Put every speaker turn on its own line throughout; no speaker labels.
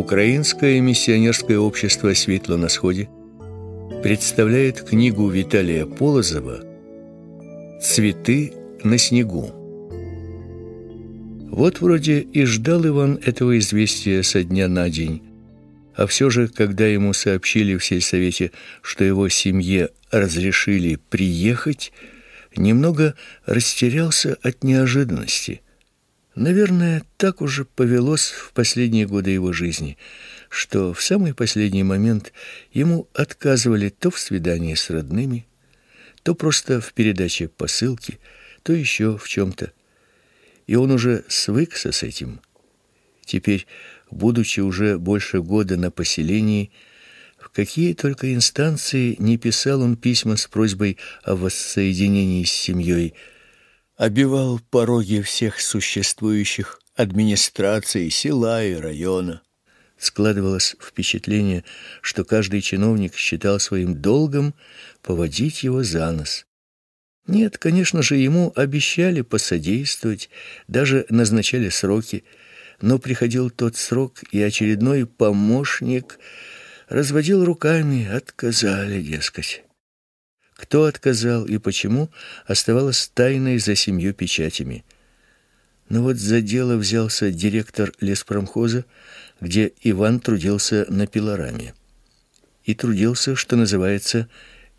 Украинское миссионерское общество «Светло на сходе» представляет книгу Виталия Полозова «Цветы на снегу». Вот вроде и ждал Иван этого известия со дня на день, а все же, когда ему сообщили в сельсовете, что его семье разрешили приехать, немного растерялся от неожиданности – Наверное, так уже повелось в последние годы его жизни, что в самый последний момент ему отказывали то в свидании с родными, то просто в передаче посылки, то еще в чем то И он уже свыкся с этим. Теперь, будучи уже больше года на поселении, в какие только инстанции не писал он письма с просьбой о воссоединении с семьей обивал пороги всех существующих администраций села и района. Складывалось впечатление, что каждый чиновник считал своим долгом поводить его за нос. Нет, конечно же, ему обещали посодействовать, даже назначали сроки, но приходил тот срок, и очередной помощник разводил руками, отказали, дескать. Кто отказал и почему, оставалось тайной за семью печатями. Но вот за дело взялся директор леспромхоза, где Иван трудился на пилораме. И трудился, что называется,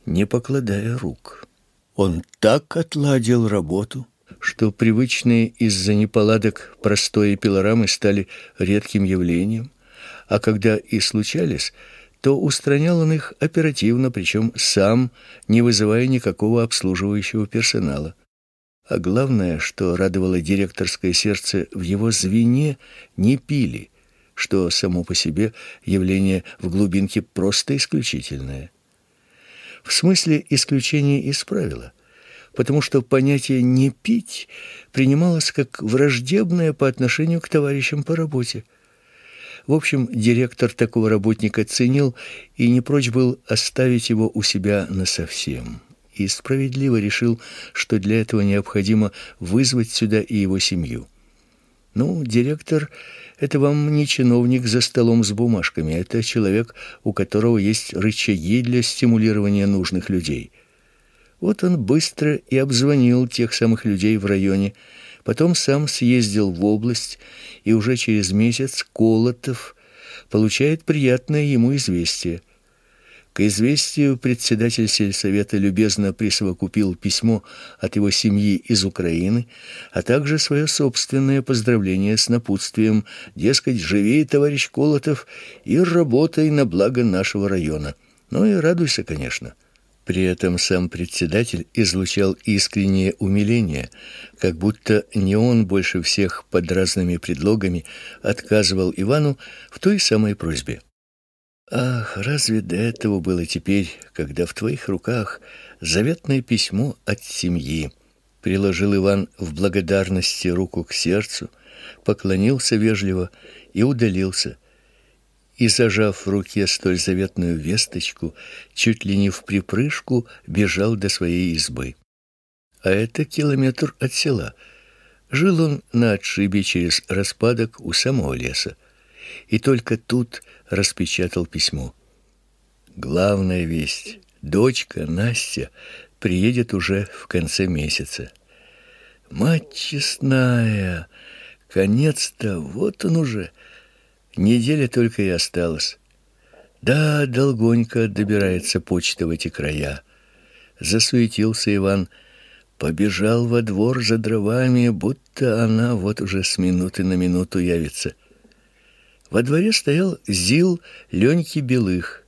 не покладая рук. Он так отладил работу, что привычные из-за неполадок простои пилорамы стали редким явлением, а когда и случались, то устранял он их оперативно, причем сам, не вызывая никакого обслуживающего персонала. А главное, что радовало директорское сердце, в его звене не пили, что само по себе явление в глубинке просто исключительное. В смысле исключения из правила, потому что понятие «не пить» принималось как враждебное по отношению к товарищам по работе – в общем, директор такого работника ценил и не прочь был оставить его у себя насовсем. И справедливо решил, что для этого необходимо вызвать сюда и его семью. Ну, директор это вам не чиновник за столом с бумажками, это человек, у которого есть рычаги для стимулирования нужных людей. Вот он быстро и обзвонил тех самых людей в районе Потом сам съездил в область, и уже через месяц Колотов получает приятное ему известие. К известию председатель сельсовета любезно присовокупил письмо от его семьи из Украины, а также свое собственное поздравление с напутствием, дескать, живи, товарищ Колотов, и работай на благо нашего района. Ну и радуйся, конечно. При этом сам председатель излучал искреннее умиление, как будто не он больше всех под разными предлогами отказывал Ивану в той самой просьбе. Ах, разве до этого было теперь, когда в твоих руках заветное письмо от семьи? Приложил Иван в благодарности руку к сердцу, поклонился вежливо и удалился. И зажав в руке столь заветную весточку, чуть ли не в припрыжку бежал до своей избы а это километр от села. Жил он на отшибе через распадок у самого леса. И только тут распечатал письмо. Главная весть. Дочка Настя приедет уже в конце месяца. Мать честная, конец-то вот он уже. Неделя только и осталась. Да, долгонько добирается почта в эти края. Засуетился Иван побежал во двор за дровами, будто она вот уже с минуты на минуту явится. Во дворе стоял Зил Леньки Белых.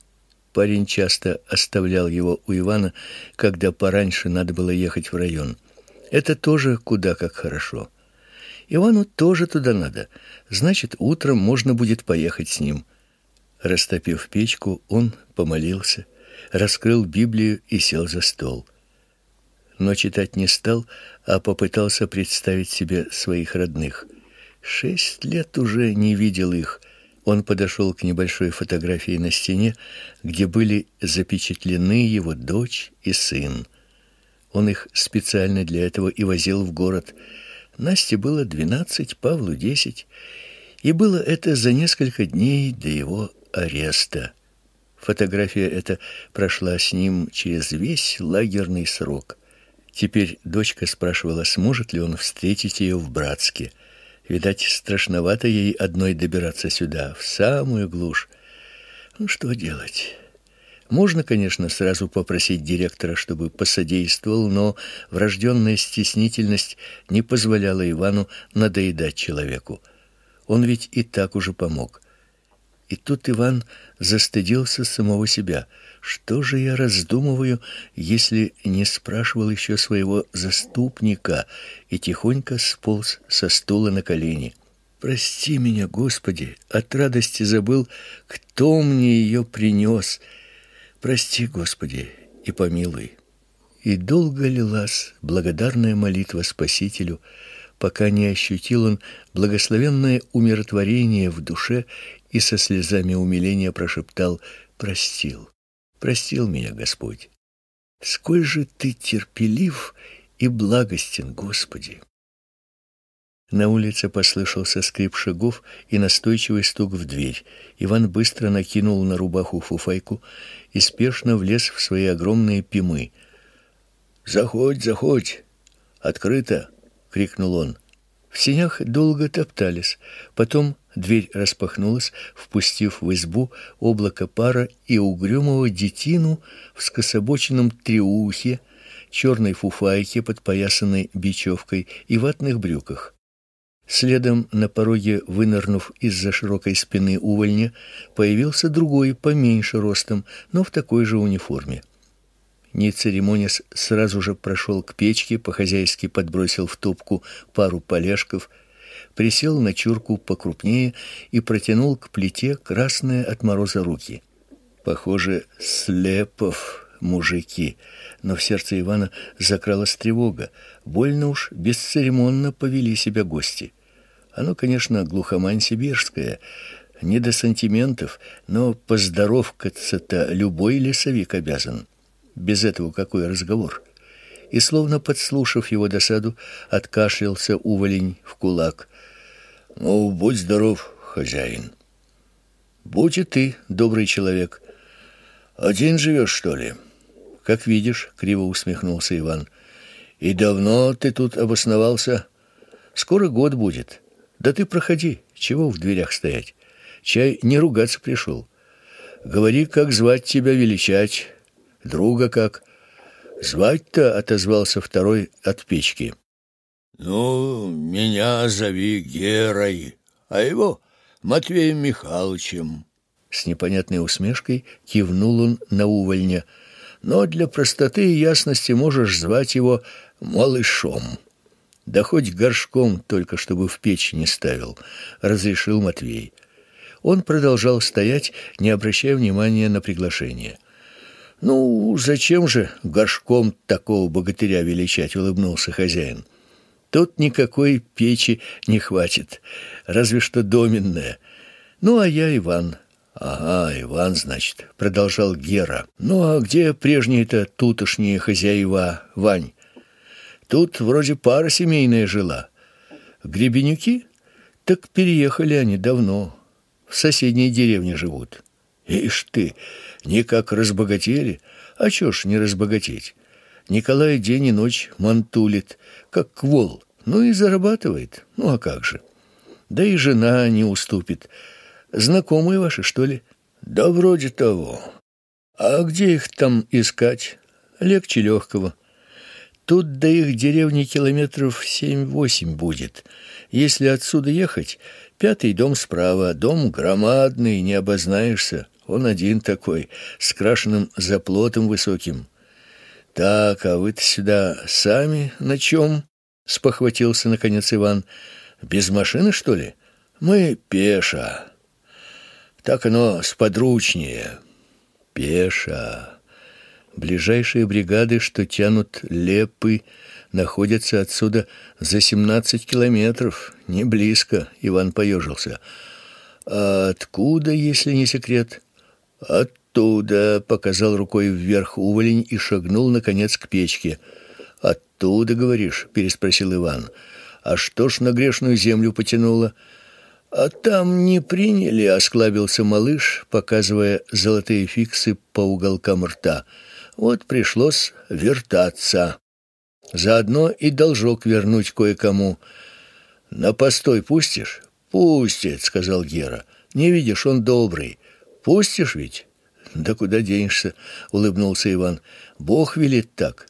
Парень часто оставлял его у Ивана, когда пораньше надо было ехать в район. Это тоже куда как хорошо. Ивану тоже туда надо. Значит, утром можно будет поехать с ним. Растопив печку, он помолился, раскрыл Библию и сел за стол но читать не стал, а попытался представить себе своих родных. Шесть лет уже не видел их. Он подошел к небольшой фотографии на стене, где были запечатлены его дочь и сын. Он их специально для этого и возил в город. Насте было двенадцать, Павлу десять, и было это за несколько дней до его ареста. Фотография эта прошла с ним через весь лагерный срок. Теперь дочка спрашивала, сможет ли он встретить ее в Братске. Видать, страшновато ей одной добираться сюда, в самую глушь. Ну что делать? Можно, конечно, сразу попросить директора, чтобы посодействовал, но врожденная стеснительность не позволяла Ивану надоедать человеку. Он ведь и так уже помог. И тут Иван застыдился самого себя. Что же я раздумываю, если не спрашивал еще своего заступника и тихонько сполз со стула на колени? Прости меня, Господи, от радости забыл, кто мне ее принес. Прости, Господи, и помилуй. И долго лилась благодарная молитва Спасителю, пока не ощутил он благословенное умиротворение в душе и со слезами умиления прошептал «Простил, простил меня Господь! Сколь же ты терпелив и благостен, Господи!» На улице послышался скрип шагов и настойчивый стук в дверь. Иван быстро накинул на рубаху фуфайку и спешно влез в свои огромные пимы. «Заходь, заходь! Открыто!» — крикнул он. В сенях долго топтались, потом Дверь распахнулась, впустив в избу облако пара и угрюмого детину в скособоченном треухе, черной фуфайке, под поясанной бечевкой и ватных брюках. Следом на пороге, вынырнув из-за широкой спины увольня, появился другой, поменьше ростом, но в такой же униформе. Не церемонясь, сразу же прошел к печке, по-хозяйски подбросил в топку пару полежков – присел на чурку покрупнее и протянул к плите красные от мороза руки. Похоже, слепов мужики. Но в сердце Ивана закралась тревога. Больно уж бесцеремонно повели себя гости. Оно, конечно, глухомань сибирская, не до сантиментов, но поздоровкаться-то любой лесовик обязан. Без этого какой разговор? И словно подслушав его досаду, откашлялся уволень в кулак. Ну, будь здоров, хозяин. Будь и ты добрый человек. Один живешь, что ли? Как видишь, криво усмехнулся Иван. И давно ты тут обосновался? Скоро год будет. Да ты проходи, чего в дверях стоять? Чай не ругаться пришел. Говори, как звать тебя величать, друга как. Звать-то отозвался второй от печки. Ну, меня зови Герой, а его Матвеем Михайловичем. С непонятной усмешкой кивнул он на увольня. Но для простоты и ясности можешь звать его малышом. Да хоть горшком, только чтобы в печь не ставил, разрешил Матвей. Он продолжал стоять, не обращая внимания на приглашение. Ну, зачем же горшком такого богатыря величать, улыбнулся хозяин. Тут никакой печи не хватит, разве что доменная. Ну, а я Иван. Ага, Иван, значит, продолжал Гера. Ну, а где прежние-то тутошние хозяева, Вань? Тут вроде пара семейная жила. Гребенюки? Так переехали они давно. В соседней деревне живут. Ишь ты, не как разбогатели. А чё ж не разбогатеть? Николай день и ночь мантулит, как квол, ну и зарабатывает. Ну а как же? Да и жена не уступит. Знакомые ваши, что ли? Да вроде того. А где их там искать? Легче легкого. Тут до их деревни километров семь-восемь будет. Если отсюда ехать, пятый дом справа, дом громадный, не обознаешься. Он один такой, с крашенным заплотом высоким. «Так, а вы-то сюда сами на чем?» — спохватился, наконец, Иван. «Без машины, что ли?» «Мы пеша. Так оно сподручнее». «Пеша». Ближайшие бригады, что тянут лепы, находятся отсюда за семнадцать километров. Не близко, Иван поежился. «А откуда, если не секрет?» От оттуда, показал рукой вверх Уволень и шагнул наконец к печке. Оттуда, говоришь, переспросил Иван. А что ж на грешную землю потянуло? А там не приняли, осклабился малыш, показывая золотые фиксы по уголкам рта. Вот пришлось вертаться. Заодно и должок вернуть кое-кому. На постой пустишь? Пустит, сказал Гера. Не видишь, он добрый. Пустишь ведь? Да куда денешься? улыбнулся Иван. Бог велит так.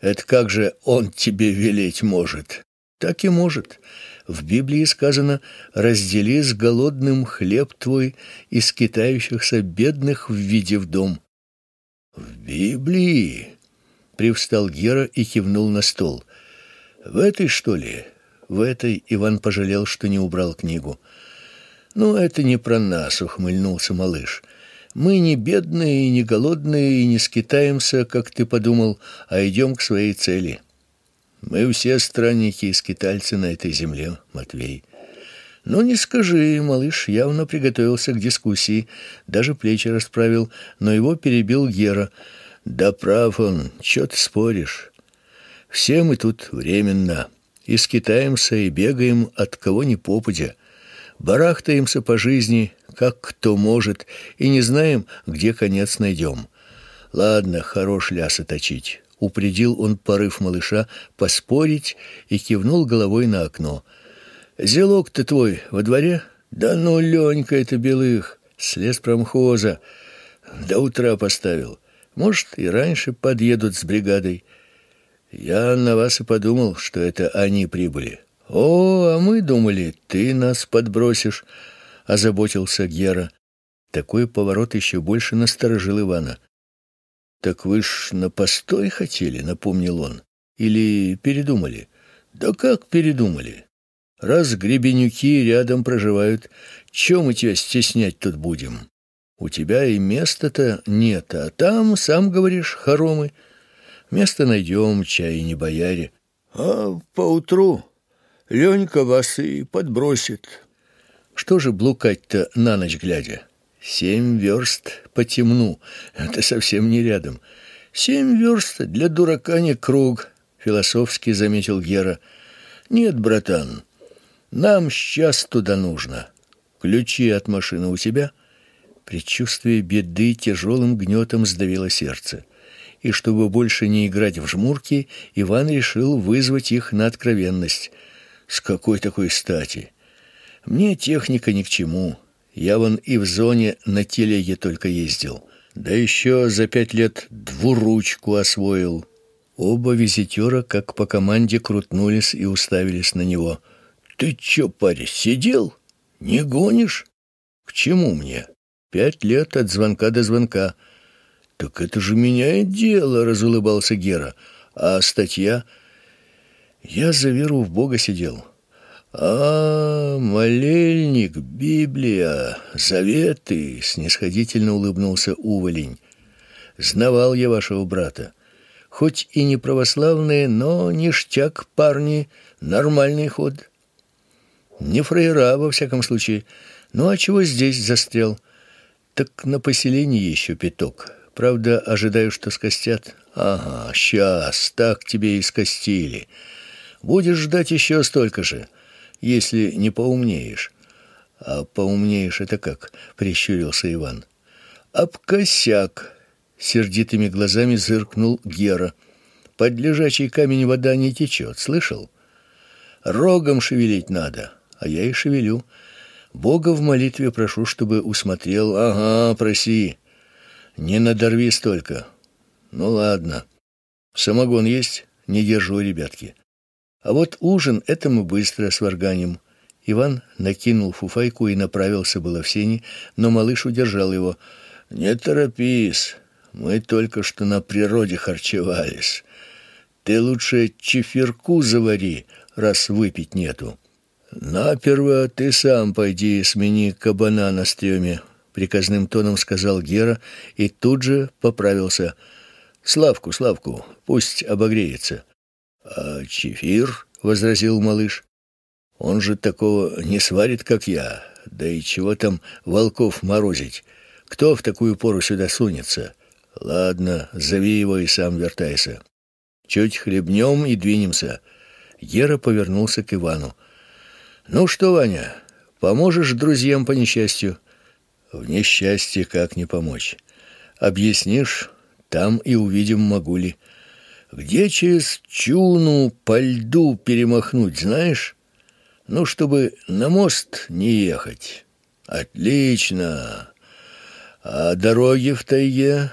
Это как же он тебе велеть может? Так и может. В Библии сказано: "Раздели с голодным хлеб твой и с китающихся бедных введи в дом". В Библии привстал Гера и кивнул на стол. В этой, что ли? В этой Иван пожалел, что не убрал книгу. Ну, это не про нас, ухмыльнулся малыш. Мы не бедные и не голодные и не скитаемся, как ты подумал, а идем к своей цели. Мы все странники и скитальцы на этой земле, Матвей. Ну не скажи, малыш явно приготовился к дискуссии, даже плечи расправил, но его перебил Гера. Да прав он, что ты споришь? Все мы тут временно, и скитаемся, и бегаем от кого ни попадя, барахтаемся по жизни, как кто может, и не знаем, где конец найдем. Ладно, хорош лясы точить. Упредил он порыв малыша поспорить и кивнул головой на окно. зелок ты твой во дворе? Да ну, Ленька, это белых, слез промхоза. До утра поставил. Может, и раньше подъедут с бригадой. Я на вас и подумал, что это они прибыли. О, а мы думали, ты нас подбросишь озаботился Гера. Такой поворот еще больше насторожил Ивана. Так вы ж на постой хотели, напомнил он. Или передумали? Да как передумали? Раз гребенюки рядом проживают, чем мы тебя стеснять тут будем? У тебя и места-то нет, а там, сам говоришь, хоромы. Место найдем, чай не бояре. А поутру Ленька вас и подбросит. Что же блукать-то на ночь глядя? Семь верст по темну. Это совсем не рядом. Семь верст для дурака не круг, философски заметил Гера. Нет, братан, нам сейчас туда нужно. Ключи от машины у тебя? Предчувствие беды тяжелым гнетом сдавило сердце. И чтобы больше не играть в жмурки, Иван решил вызвать их на откровенность. С какой такой стати? Мне техника ни к чему. Я вон и в зоне на телеге только ездил. Да еще за пять лет двуручку освоил. Оба визитера, как по команде, крутнулись и уставились на него. «Ты че, парень, сидел? Не гонишь?» «К чему мне? Пять лет от звонка до звонка». «Так это же меняет дело», — разулыбался Гера. «А статья?» «Я за веру в Бога сидел». «А, молельник, Библия, заветы!» — снисходительно улыбнулся Уволень. «Знавал я вашего брата. Хоть и не православные, но ништяк, парни, нормальный ход. Не фраера, во всяком случае. Ну а чего здесь застрял? Так на поселении еще пяток. Правда, ожидаю, что скостят. Ага, сейчас, так тебе и скостили. Будешь ждать еще столько же» если не поумнеешь». «А поумнеешь это как?» — прищурился Иван. «Об косяк!» — сердитыми глазами зыркнул Гера. «Под лежачий камень вода не течет, слышал? Рогом шевелить надо, а я и шевелю. Бога в молитве прошу, чтобы усмотрел. Ага, проси. Не надорви столько. Ну ладно. Самогон есть? Не держу, ребятки. А вот ужин этому быстро сварганим. Иван накинул фуфайку и направился было в сени, но малыш удержал его. Не торопись. Мы только что на природе харчевались. Ты лучше чефирку завари, раз выпить нету. Наперво ты сам пойди смени кабана на стреме, приказным тоном сказал Гера и тут же поправился. Славку, Славку, пусть обогреется. «А чефир?» — возразил малыш. «Он же такого не сварит, как я. Да и чего там волков морозить? Кто в такую пору сюда сунется? Ладно, зови его и сам вертайся. Чуть хлебнем и двинемся». Гера повернулся к Ивану. «Ну что, Ваня, поможешь друзьям по несчастью?» «В несчастье как не помочь? Объяснишь, там и увидим могу ли». Где через чуну по льду перемахнуть, знаешь? Ну, чтобы на мост не ехать. Отлично. А дороги в тайге,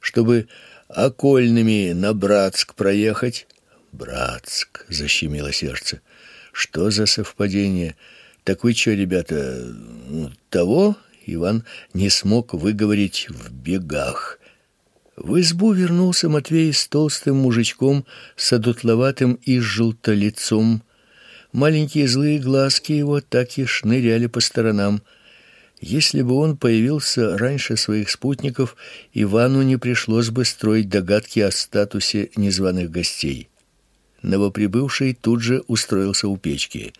чтобы окольными на Братск проехать? Братск, защемило сердце. Что за совпадение? Так вы что, ребята, ну, того? Иван не смог выговорить в бегах. В избу вернулся Матвей с толстым мужичком, с одутловатым и желтолицом. Маленькие злые глазки его так и шныряли по сторонам. Если бы он появился раньше своих спутников, Ивану не пришлось бы строить догадки о статусе незваных гостей. Новоприбывший тут же устроился у печки.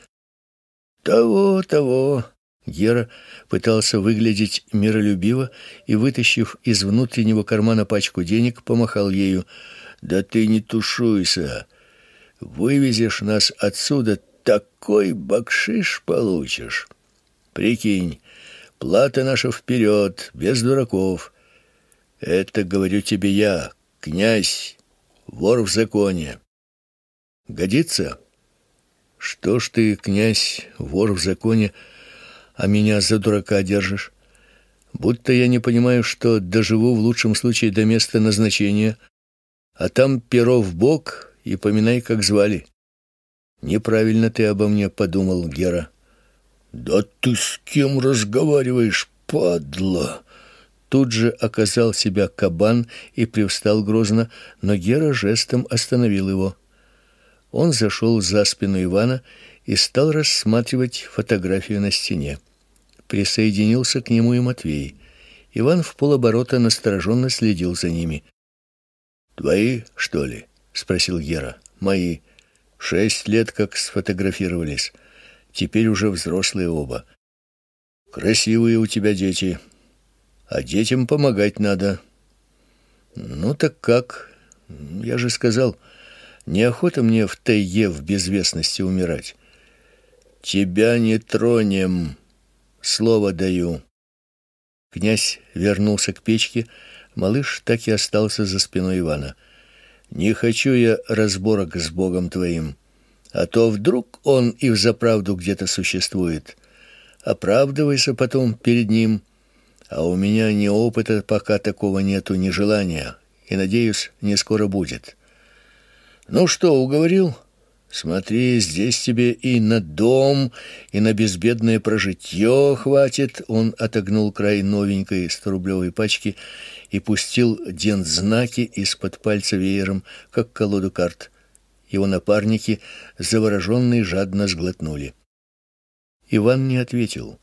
«Того, того!» Гера пытался выглядеть миролюбиво и, вытащив из внутреннего кармана пачку денег, помахал ею. «Да ты не тушуйся! Вывезешь нас отсюда, такой бакшиш получишь! Прикинь, плата наша вперед, без дураков! Это, говорю тебе я, князь, вор в законе! Годится?» «Что ж ты, князь, вор в законе, — а меня за дурака держишь? Будто я не понимаю, что доживу в лучшем случае до места назначения, а там перо в бок и поминай, как звали. Неправильно ты обо мне подумал, Гера. Да ты с кем разговариваешь, падла? Тут же оказал себя кабан и привстал грозно, но Гера жестом остановил его. Он зашел за спину Ивана и стал рассматривать фотографию на стене. Присоединился к нему и Матвей. Иван в полоборота настороженно следил за ними. "Твои, что ли?" спросил Гера. "Мои. Шесть лет как сфотографировались. Теперь уже взрослые оба. Красивые у тебя дети. А детям помогать надо". "Ну так как? Я же сказал, неохота мне в тайге в безвестности умирать". Тебя не тронем, слово даю. Князь вернулся к печке, малыш так и остался за спиной Ивана. Не хочу я разборок с Богом твоим, а то вдруг он и в заправду где-то существует. Оправдывайся потом перед ним, а у меня ни опыта пока такого нету, ни желания, и надеюсь, не скоро будет. Ну что, уговорил? Смотри, здесь тебе и на дом, и на безбедное прожитье хватит. Он отогнул край новенькой сторублевой пачки и пустил дензнаки из-под пальца веером, как колоду карт. Его напарники, завороженные, жадно сглотнули. Иван не ответил.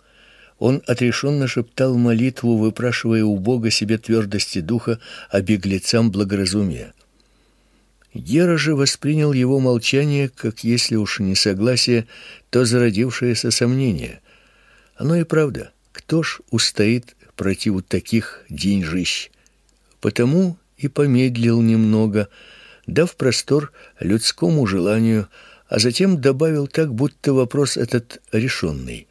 Он отрешенно шептал молитву, выпрашивая у Бога себе твердости духа, а беглецам благоразумия. Гера же воспринял его молчание как если уж не согласие, то зародившееся сомнение. Оно и правда. Кто ж устоит против таких деньжищ? Потому и помедлил немного, дав простор людскому желанию, а затем добавил так, будто вопрос этот решенный.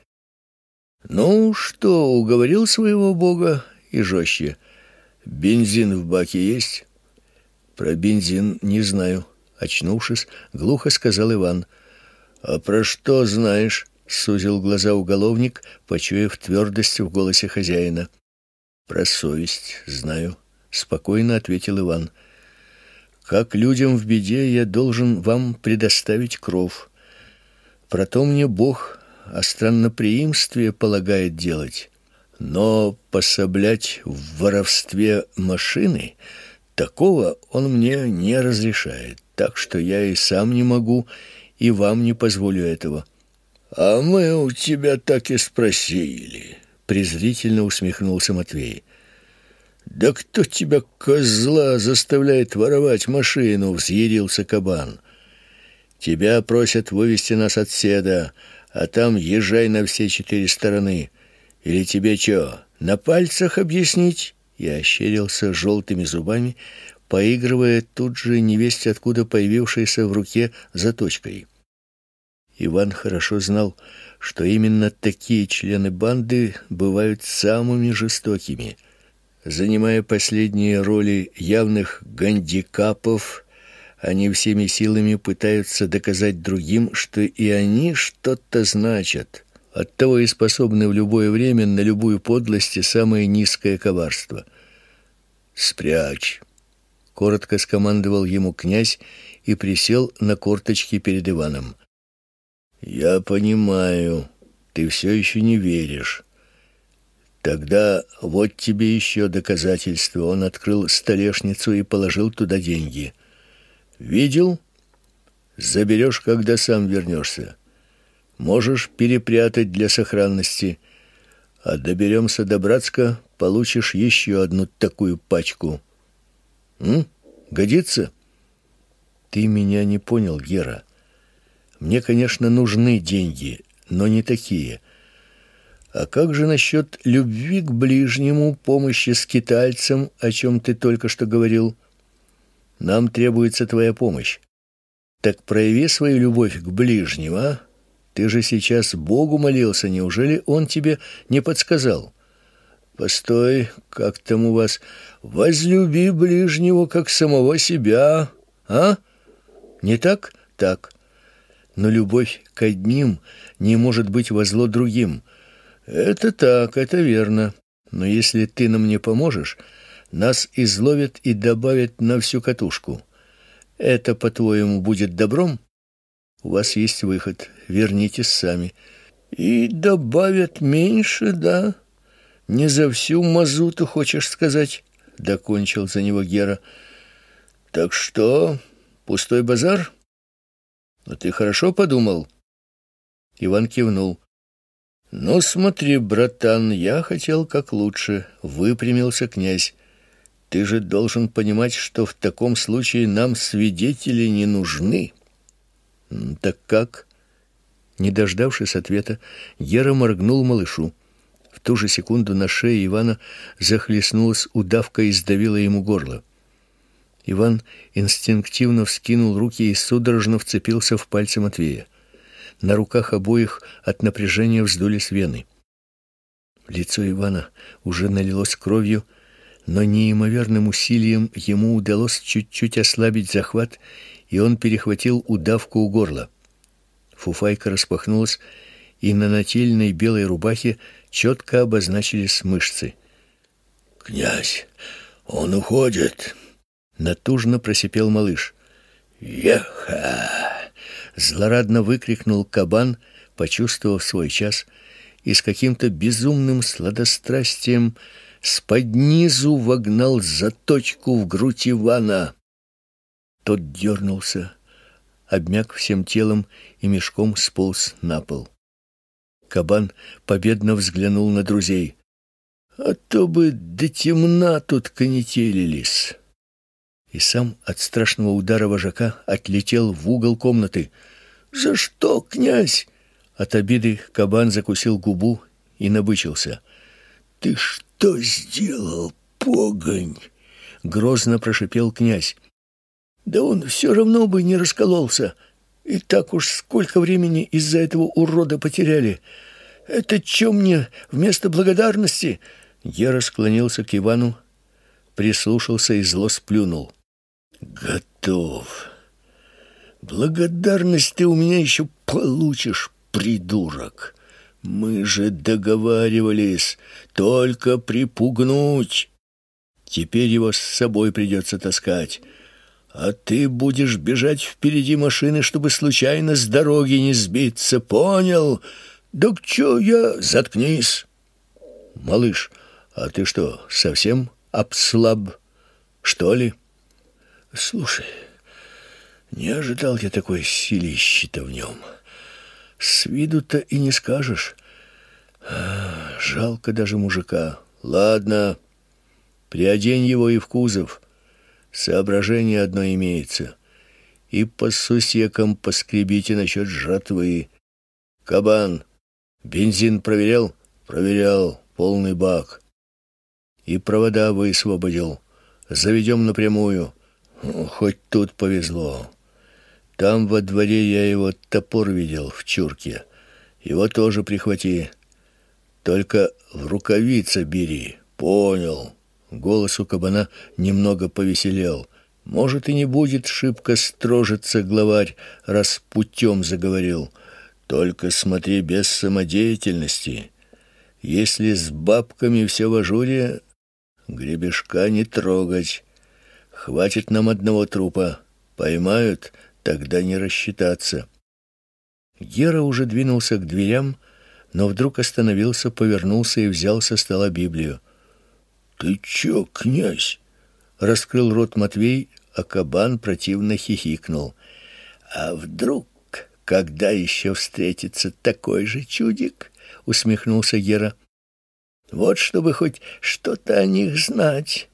Ну что, уговорил своего бога и жестче. Бензин в баке есть? Про бензин не знаю, очнувшись, глухо сказал Иван. А про что знаешь? сузил глаза уголовник, почуяв твердость в голосе хозяина. Про совесть знаю, спокойно ответил Иван. Как людям в беде я должен вам предоставить кров. Про то мне Бог о странноприимстве полагает делать, но пособлять в воровстве машины Такого он мне не разрешает, так что я и сам не могу, и вам не позволю этого». «А мы у тебя так и спросили», — презрительно усмехнулся Матвей. «Да кто тебя, козла, заставляет воровать машину?» — взъярился кабан. «Тебя просят вывести нас от седа, а там езжай на все четыре стороны. Или тебе что, на пальцах объяснить?» и ощерился желтыми зубами, поигрывая тут же невесть откуда появившейся в руке заточкой. Иван хорошо знал, что именно такие члены банды бывают самыми жестокими, занимая последние роли явных гандикапов. Они всеми силами пытаются доказать другим, что и они что-то значат, Оттого и способны в любое время на любую подлость и самое низкое коварство. Спрячь, коротко скомандовал ему князь и присел на корточки перед Иваном. Я понимаю, ты все еще не веришь. Тогда вот тебе еще доказательство. Он открыл столешницу и положил туда деньги. Видел? Заберешь, когда сам вернешься можешь перепрятать для сохранности. А доберемся до Братска, получишь еще одну такую пачку. М? Годится? Ты меня не понял, Гера. Мне, конечно, нужны деньги, но не такие. А как же насчет любви к ближнему, помощи скитальцам, о чем ты только что говорил? Нам требуется твоя помощь. Так прояви свою любовь к ближнему, а? Ты же сейчас Богу молился, неужели он тебе не подсказал? Постой, как там у вас? Возлюби ближнего, как самого себя, а? Не так? Так. Но любовь к одним не может быть во зло другим. Это так, это верно. Но если ты нам не поможешь, нас изловят и добавят на всю катушку. Это, по-твоему, будет добром? У вас есть выход. Вернитесь сами. И добавят меньше, да? Не за всю мазуту, хочешь сказать? Докончил за него Гера. Так что, пустой базар? Но ну, ты хорошо подумал. Иван кивнул. Ну смотри, братан, я хотел как лучше, выпрямился князь. Ты же должен понимать, что в таком случае нам свидетели не нужны. Так как, не дождавшись ответа, Гера моргнул малышу. В ту же секунду на шее Ивана захлестнулась удавка и сдавила ему горло. Иван инстинктивно вскинул руки и судорожно вцепился в пальцы Матвея. На руках обоих от напряжения вздулись вены. Лицо Ивана уже налилось кровью, но неимоверным усилием ему удалось чуть-чуть ослабить захват, и он перехватил удавку у горла. Фуфайка распахнулась, и на нательной белой рубахе четко обозначились мышцы. «Князь, он уходит!» — натужно просипел малыш. «Еха!» — злорадно выкрикнул кабан, почувствовав свой час, и с каким-то безумным сладострастием с споднизу вогнал заточку в грудь Ивана. Тот дернулся, обмяк всем телом и мешком сполз на пол. Кабан победно взглянул на друзей. А то бы до темна тут конетелились. И сам от страшного удара вожака отлетел в угол комнаты. За что, князь? От обиды кабан закусил губу и набычился. Ты что сделал, погонь? грозно прошипел князь. Да он все равно бы не раскололся. И так уж сколько времени из-за этого урода потеряли. Это чем мне вместо благодарности? Я расклонился к Ивану, прислушался и зло сплюнул. Готов. Благодарность ты у меня еще получишь, придурок. Мы же договаривались только припугнуть. Теперь его с собой придется таскать. А ты будешь бежать впереди машины, чтобы случайно с дороги не сбиться, понял? Док к чё я? Заткнись. Малыш, а ты что, совсем обслаб, что ли? Слушай, не ожидал я такой силищи-то в нем. С виду-то и не скажешь. А, жалко даже мужика. Ладно, приодень его и в кузов. Соображение одно имеется. И по сусекам поскребите насчет жратвы. Кабан, бензин проверял? Проверял, полный бак. И провода высвободил. Заведем напрямую. Ну, хоть тут повезло. Там во дворе я его топор видел в чурке. Его тоже прихвати. Только в рукавица бери. Понял. Голос у кабана немного повеселел. Может, и не будет шибко строжиться главарь, раз путем заговорил. Только смотри без самодеятельности. Если с бабками все в ажуре, гребешка не трогать. Хватит нам одного трупа. Поймают, тогда не рассчитаться. Гера уже двинулся к дверям, но вдруг остановился, повернулся и взял со стола Библию. «Ты чё, князь?» — раскрыл рот Матвей, а кабан противно хихикнул. «А вдруг, когда еще встретится такой же чудик?» — усмехнулся Гера. «Вот чтобы хоть что-то о них знать.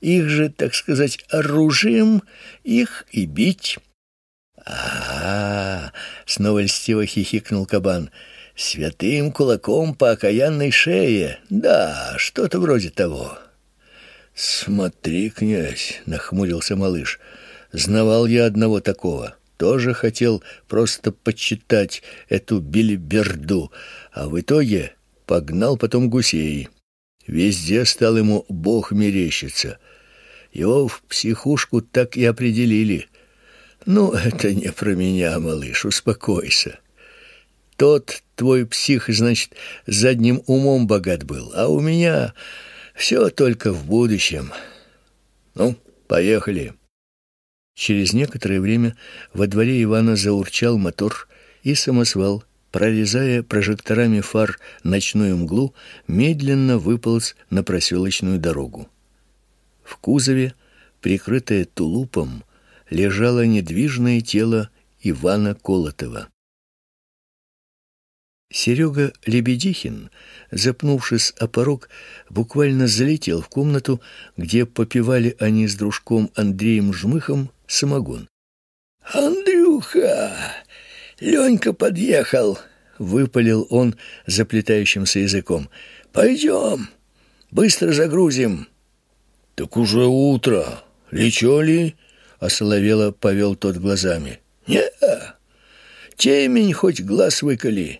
Их же, так сказать, оружием, их и бить». «А-а-а!» — снова льстиво хихикнул кабан. «Святым кулаком по окаянной шее. Да, что-то вроде того. «Смотри, князь!» — нахмурился малыш. «Знавал я одного такого. Тоже хотел просто почитать эту билиберду, а в итоге погнал потом гусей. Везде стал ему бог мерещиться. Его в психушку так и определили. Ну, это не про меня, малыш, успокойся. Тот твой псих, значит, задним умом богат был, а у меня все только в будущем. Ну, поехали. Через некоторое время во дворе Ивана заурчал мотор и самосвал, прорезая прожекторами фар ночную мглу, медленно выполз на проселочную дорогу. В кузове, прикрытое тулупом, лежало недвижное тело Ивана Колотова. Серега Лебедихин, запнувшись о порог, буквально залетел в комнату, где попивали они с дружком Андреем Жмыхом самогон. «Андрюха! Ленька подъехал!» — выпалил он заплетающимся языком. «Пойдем! Быстро загрузим!» «Так уже утро! Лечо ли?» — осоловело повел тот глазами. не -а. Темень хоть глаз выколи!»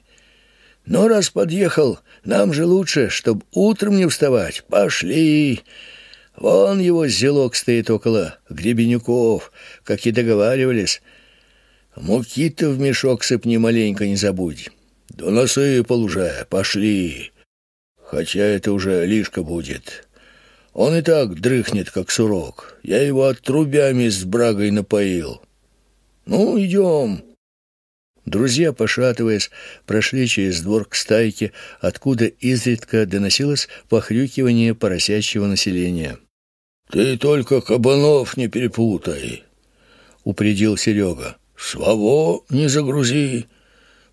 Но «Ну, раз подъехал, нам же лучше, чтоб утром не вставать. Пошли!» Вон его зелок стоит около гребенюков, как и договаривались. Муки-то в мешок сыпни маленько, не забудь. Да насыпал уже, пошли. Хотя это уже лишка будет. Он и так дрыхнет, как сурок. Я его от трубями с брагой напоил. Ну, идем. Друзья, пошатываясь, прошли через двор к стайке, откуда изредка доносилось похрюкивание поросячьего населения. Ты только кабанов не перепутай, упредил Серега. Своего не загрузи,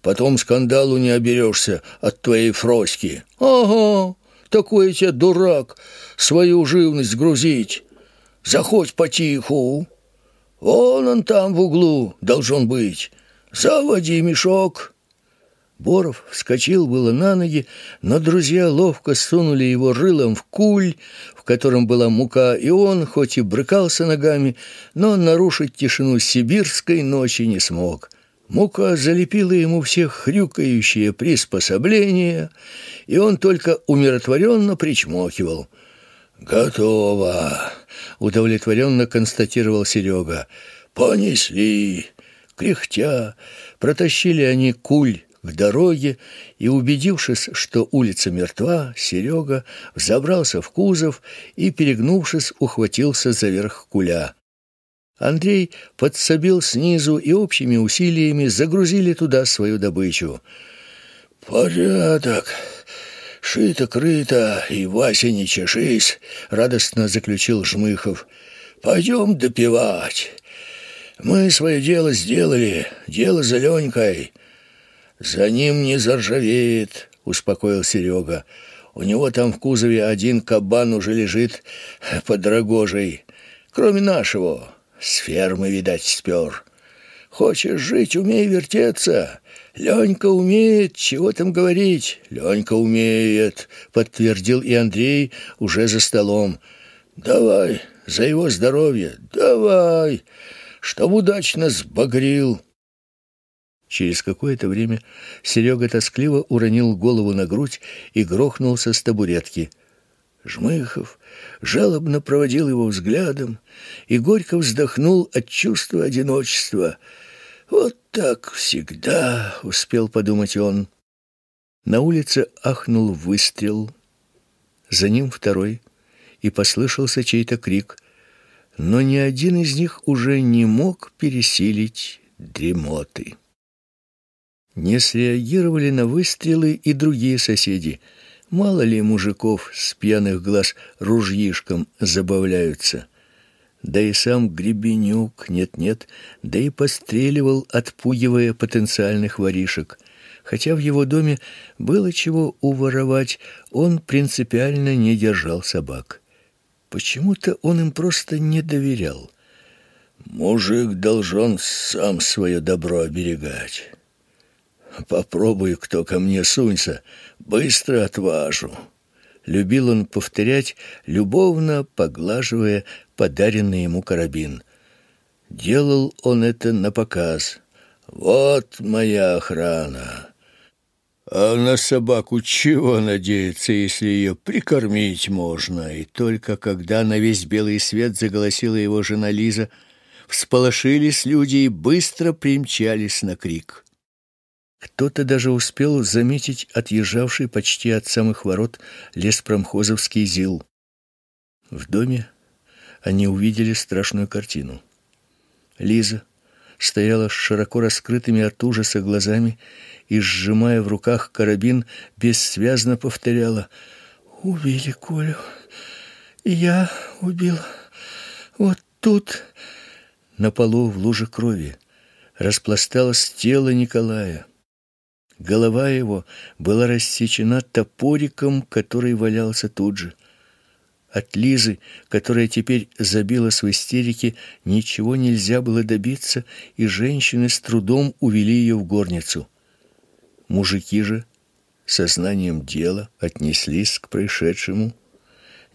потом скандалу не оберешься от твоей фроськи. Ага, такой тебе дурак, свою живность грузить. Заходь потиху. Вон он там в углу должен быть. «Заводи мешок!» Боров вскочил было на ноги, но друзья ловко сунули его рылом в куль, в котором была мука, и он, хоть и брыкался ногами, но нарушить тишину сибирской ночи не смог. Мука залепила ему все хрюкающие приспособления, и он только умиротворенно причмокивал. «Готово!» — удовлетворенно констатировал Серега. «Понесли!» Кряхтя протащили они куль к дороге, и, убедившись, что улица мертва, Серега взобрался в кузов и, перегнувшись, ухватился за верх куля. Андрей подсобил снизу и общими усилиями загрузили туда свою добычу. «Порядок! Шито-крыто и, Вася, не чешись!» — радостно заключил Жмыхов. «Пойдем допивать!» Мы свое дело сделали, дело за Ленькой. За ним не заржавеет, успокоил Серега. У него там в кузове один кабан уже лежит под рогожей. Кроме нашего, с фермы, видать, спер. Хочешь жить, умей вертеться. Ленька умеет, чего там говорить. Ленька умеет, подтвердил и Андрей уже за столом. Давай, за его здоровье, давай чтоб удачно сбагрил. Через какое-то время Серега тоскливо уронил голову на грудь и грохнулся с табуретки. Жмыхов жалобно проводил его взглядом и горько вздохнул от чувства одиночества. «Вот так всегда», — успел подумать он. На улице ахнул выстрел, за ним второй, и послышался чей-то крик — но ни один из них уже не мог пересилить дремоты. Не среагировали на выстрелы и другие соседи. Мало ли мужиков с пьяных глаз ружьишком забавляются. Да и сам Гребенюк, нет-нет, да и постреливал, отпугивая потенциальных воришек. Хотя в его доме было чего уворовать, он принципиально не держал собак. Почему-то он им просто не доверял. Мужик должен сам свое добро оберегать. Попробуй, кто ко мне сунься, быстро отважу. Любил он повторять, любовно поглаживая подаренный ему карабин. Делал он это на показ. Вот моя охрана. А на собаку чего надеяться, если ее прикормить можно? И только когда на весь белый свет заголосила его жена Лиза, всполошились люди и быстро примчались на крик. Кто-то даже успел заметить отъезжавший почти от самых ворот леспромхозовский зил. В доме они увидели страшную картину. Лиза стояла с широко раскрытыми от ужаса глазами и, сжимая в руках карабин, бессвязно повторяла: "Убили Колю. Я убил. Вот тут на полу в луже крови распласталось тело Николая. Голова его была рассечена топориком, который валялся тут же. От Лизы, которая теперь забилась в истерике, ничего нельзя было добиться, и женщины с трудом увели ее в горницу. Мужики же со знанием дела отнеслись к происшедшему,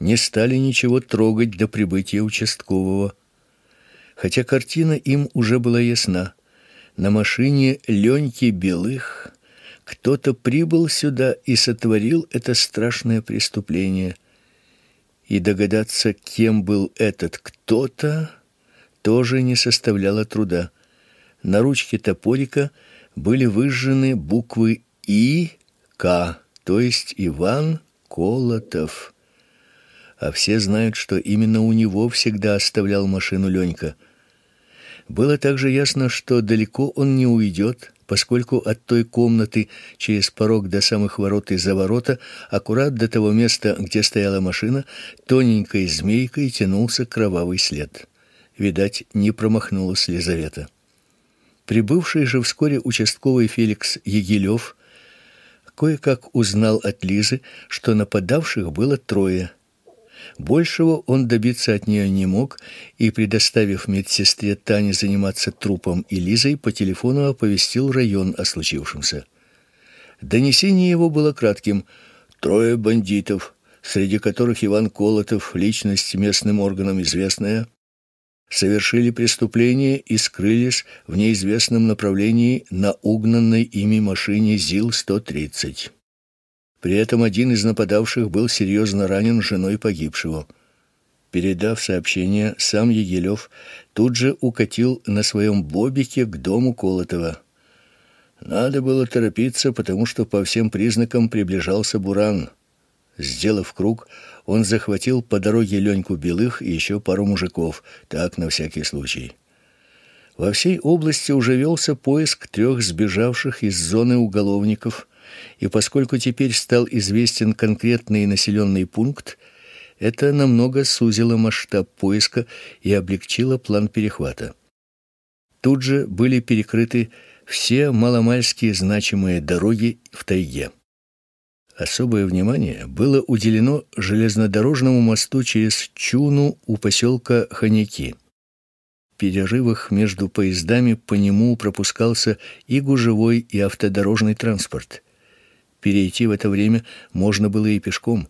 не стали ничего трогать до прибытия участкового. Хотя картина им уже была ясна. На машине Леньки Белых кто-то прибыл сюда и сотворил это страшное преступление. И догадаться, кем был этот кто-то, тоже не составляло труда. На ручке топорика – были выжжены буквы И, К, то есть Иван Колотов. А все знают, что именно у него всегда оставлял машину Ленька. Было также ясно, что далеко он не уйдет, поскольку от той комнаты через порог до самых ворот и за ворота, аккурат до того места, где стояла машина, тоненькой змейкой тянулся кровавый след. Видать, не промахнулась Лизавета. Прибывший же вскоре участковый Феликс Егилев кое-как узнал от Лизы, что нападавших было трое. Большего он добиться от нее не мог, и предоставив медсестре Тане заниматься трупом и Лизой, по телефону оповестил район о случившемся. Донесение его было кратким: трое бандитов, среди которых Иван Колотов, личность местным органам известная, совершили преступление и скрылись в неизвестном направлении на угнанной ими машине ЗИЛ-130. При этом один из нападавших был серьезно ранен женой погибшего. Передав сообщение, сам Егелев тут же укатил на своем бобике к дому Колотова. Надо было торопиться, потому что по всем признакам приближался буран. Сделав круг, он захватил по дороге Леньку Белых и еще пару мужиков, так на всякий случай. Во всей области уже велся поиск трех сбежавших из зоны уголовников, и поскольку теперь стал известен конкретный населенный пункт, это намного сузило масштаб поиска и облегчило план перехвата. Тут же были перекрыты все маломальские значимые дороги в тайге. Особое внимание было уделено железнодорожному мосту через Чуну у поселка Ханяки. В перерывах между поездами по нему пропускался и гужевой, и автодорожный транспорт. Перейти в это время можно было и пешком.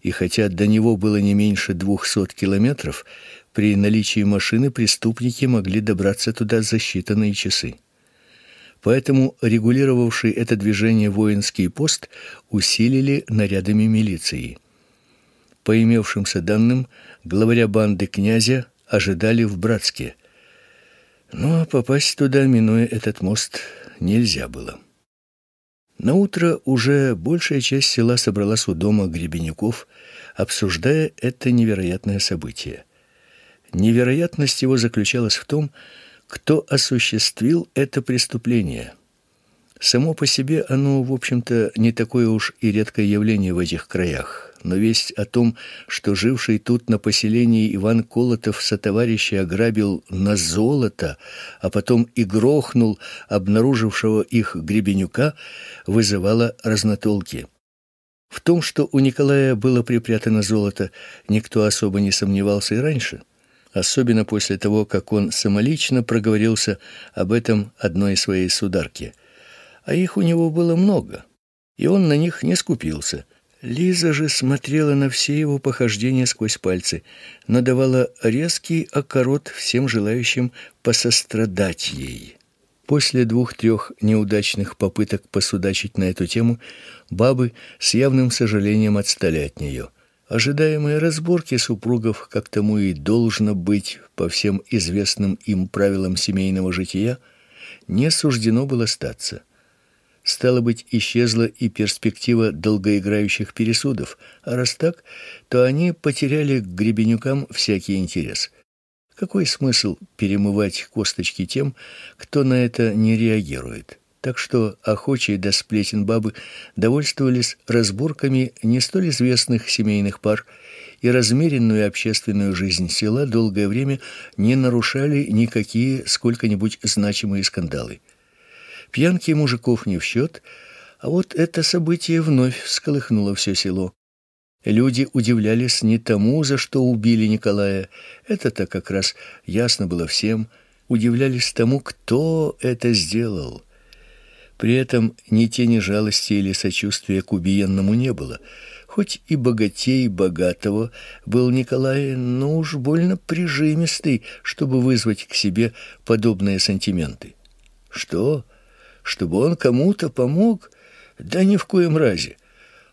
И хотя до него было не меньше двухсот километров, при наличии машины преступники могли добраться туда за считанные часы поэтому регулировавший это движение воинский пост усилили нарядами милиции. По имевшимся данным, главаря банды князя ожидали в Братске. Но попасть туда, минуя этот мост, нельзя было. На утро уже большая часть села собралась у дома Гребенюков, обсуждая это невероятное событие. Невероятность его заключалась в том, что кто осуществил это преступление? Само по себе оно, в общем-то, не такое уж и редкое явление в этих краях, но весть о том, что живший тут на поселении Иван Колотов сотоварища ограбил на золото, а потом и грохнул обнаружившего их Гребенюка, вызывала разнотолки. В том, что у Николая было припрятано золото, никто особо не сомневался и раньше – особенно после того, как он самолично проговорился об этом одной своей сударке. А их у него было много, и он на них не скупился. Лиза же смотрела на все его похождения сквозь пальцы, но давала резкий окорот всем желающим посострадать ей. После двух-трех неудачных попыток посудачить на эту тему, бабы с явным сожалением отстали от нее – Ожидаемые разборки супругов, как тому и должно быть по всем известным им правилам семейного жития, не суждено было статься. Стало быть, исчезла и перспектива долгоиграющих пересудов, а раз так, то они потеряли к гребенюкам всякий интерес. Какой смысл перемывать косточки тем, кто на это не реагирует? так что охочие до сплетен бабы довольствовались разборками не столь известных семейных пар, и размеренную общественную жизнь села долгое время не нарушали никакие сколько-нибудь значимые скандалы. Пьянки мужиков не в счет, а вот это событие вновь всколыхнуло все село. Люди удивлялись не тому, за что убили Николая, это-то как раз ясно было всем, удивлялись тому, кто это сделал – при этом ни тени жалости или сочувствия к убиенному не было. Хоть и богатей богатого был Николай, но уж больно прижимистый, чтобы вызвать к себе подобные сантименты. Что? Чтобы он кому-то помог? Да ни в коем разе.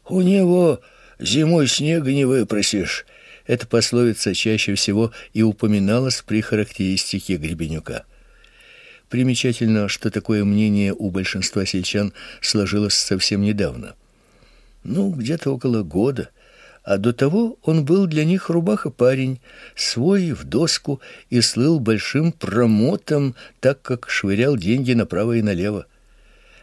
У него зимой снега не выпросишь. Эта пословица чаще всего и упоминалась при характеристике Гребенюка. Примечательно, что такое мнение у большинства сельчан сложилось совсем недавно. Ну, где-то около года. А до того он был для них рубаха-парень, свой в доску и слыл большим промотом, так как швырял деньги направо и налево.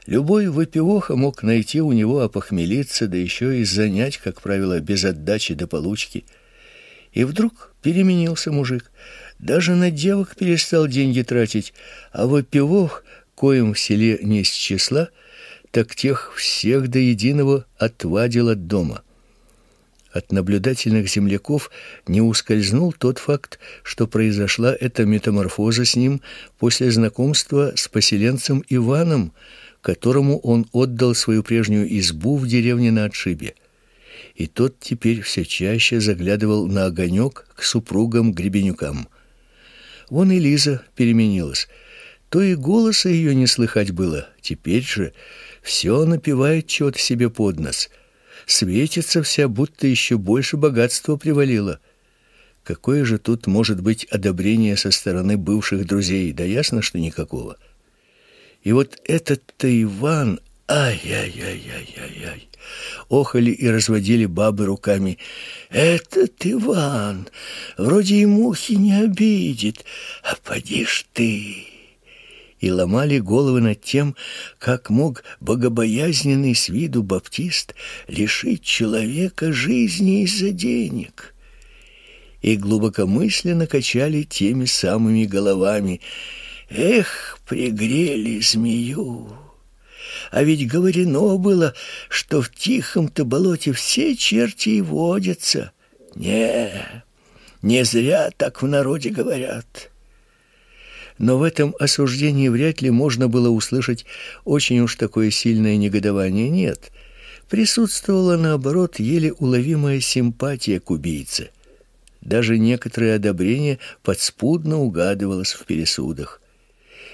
Любой выпивоха мог найти у него опохмелиться, да еще и занять, как правило, без отдачи до получки. И вдруг переменился мужик, даже на девок перестал деньги тратить, а вот пивох, коим в селе не с числа, так тех всех до единого отвадил от дома. От наблюдательных земляков не ускользнул тот факт, что произошла эта метаморфоза с ним после знакомства с поселенцем Иваном, которому он отдал свою прежнюю избу в деревне на отшибе. И тот теперь все чаще заглядывал на огонек к супругам Гребенюкам. Вон и Лиза переменилась. То и голоса ее не слыхать было. Теперь же все напевает чего-то себе под нос. Светится вся, будто еще больше богатства привалило. Какое же тут может быть одобрение со стороны бывших друзей? Да ясно, что никакого. И вот этот-то Иван... Ай-яй-яй-яй-яй-яй охали и разводили бабы руками. «Этот Иван вроде и мухи не обидит, а поди ж ты!» и ломали головы над тем, как мог богобоязненный с виду баптист лишить человека жизни из-за денег. И глубокомысленно качали теми самыми головами. «Эх, пригрели змею!» А ведь говорино было, что в тихом-то болоте все черти и водятся. Не, не зря так в народе говорят. Но в этом осуждении вряд ли можно было услышать очень уж такое сильное негодование. Нет, присутствовала, наоборот, еле уловимая симпатия к убийце. Даже некоторое одобрение подспудно угадывалось в пересудах.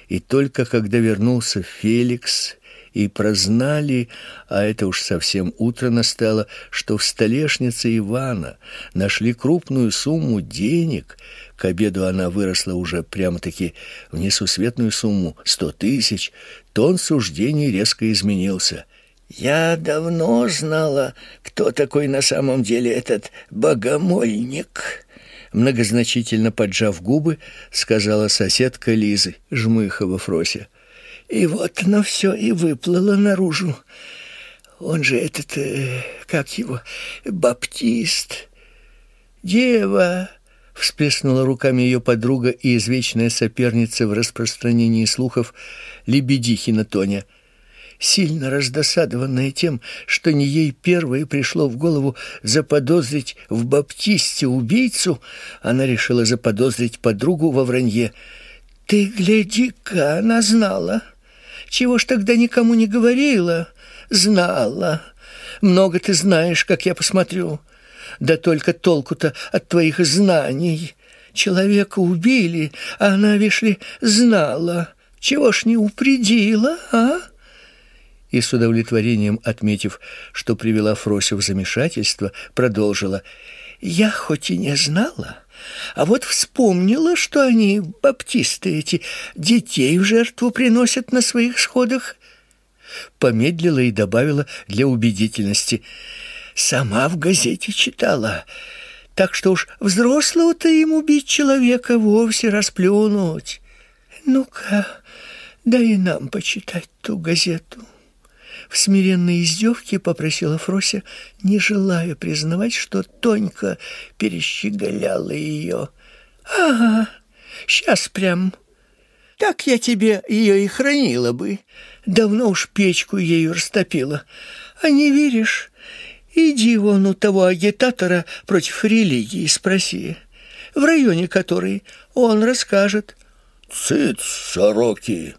И только когда вернулся Феликс, и прознали, а это уж совсем утро настало, что в столешнице Ивана нашли крупную сумму денег. К обеду она выросла уже прямо-таки в несусветную сумму сто тысяч. Тон суждений резко изменился. «Я давно знала, кто такой на самом деле этот богомольник» многозначительно поджав губы, сказала соседка Лизы, Жмыхова Фрося. И вот оно все и выплыло наружу. Он же этот, э, как его, баптист. Дева, всплеснула руками ее подруга и извечная соперница в распространении слухов Лебедихина Тоня сильно раздосадованная тем, что не ей первое пришло в голову заподозрить в баптисте убийцу, она решила заподозрить подругу во вранье. «Ты гляди-ка, она знала!» Чего ж тогда никому не говорила? Знала. Много ты знаешь, как я посмотрю. Да только толку-то от твоих знаний. Человека убили, а она, вишь ли, знала. Чего ж не упредила, а?» И с удовлетворением отметив, что привела Фрося в замешательство, продолжила. «Я хоть и не знала...» А вот вспомнила, что они, баптисты эти, детей в жертву приносят на своих сходах. Помедлила и добавила для убедительности. Сама в газете читала. Так что уж взрослого-то им убить человека вовсе расплюнуть. Ну-ка, дай и нам почитать ту газету в смиренной издевке попросила Фрося, не желая признавать, что Тонька перещеголяла ее. «Ага, сейчас прям. Так я тебе ее и хранила бы. Давно уж печку ею растопила. А не веришь? Иди вон у того агитатора против религии спроси, в районе которой он расскажет». «Цыц, сороки!»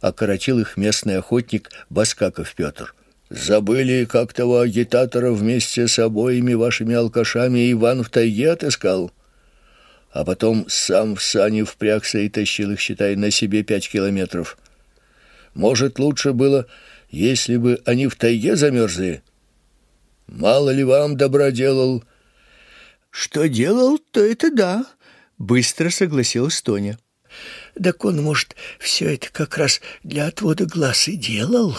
окоротил их местный охотник Баскаков Петр. «Забыли того агитатора вместе с обоими вашими алкашами Иван в тайге отыскал?» а потом сам в сани впрягся и тащил их, считай, на себе пять километров. Может, лучше было, если бы они в тайге замерзли? Мало ли вам добра делал. Что делал, то это да, быстро согласилась Тоня. Так он, может, все это как раз для отвода глаз и делал,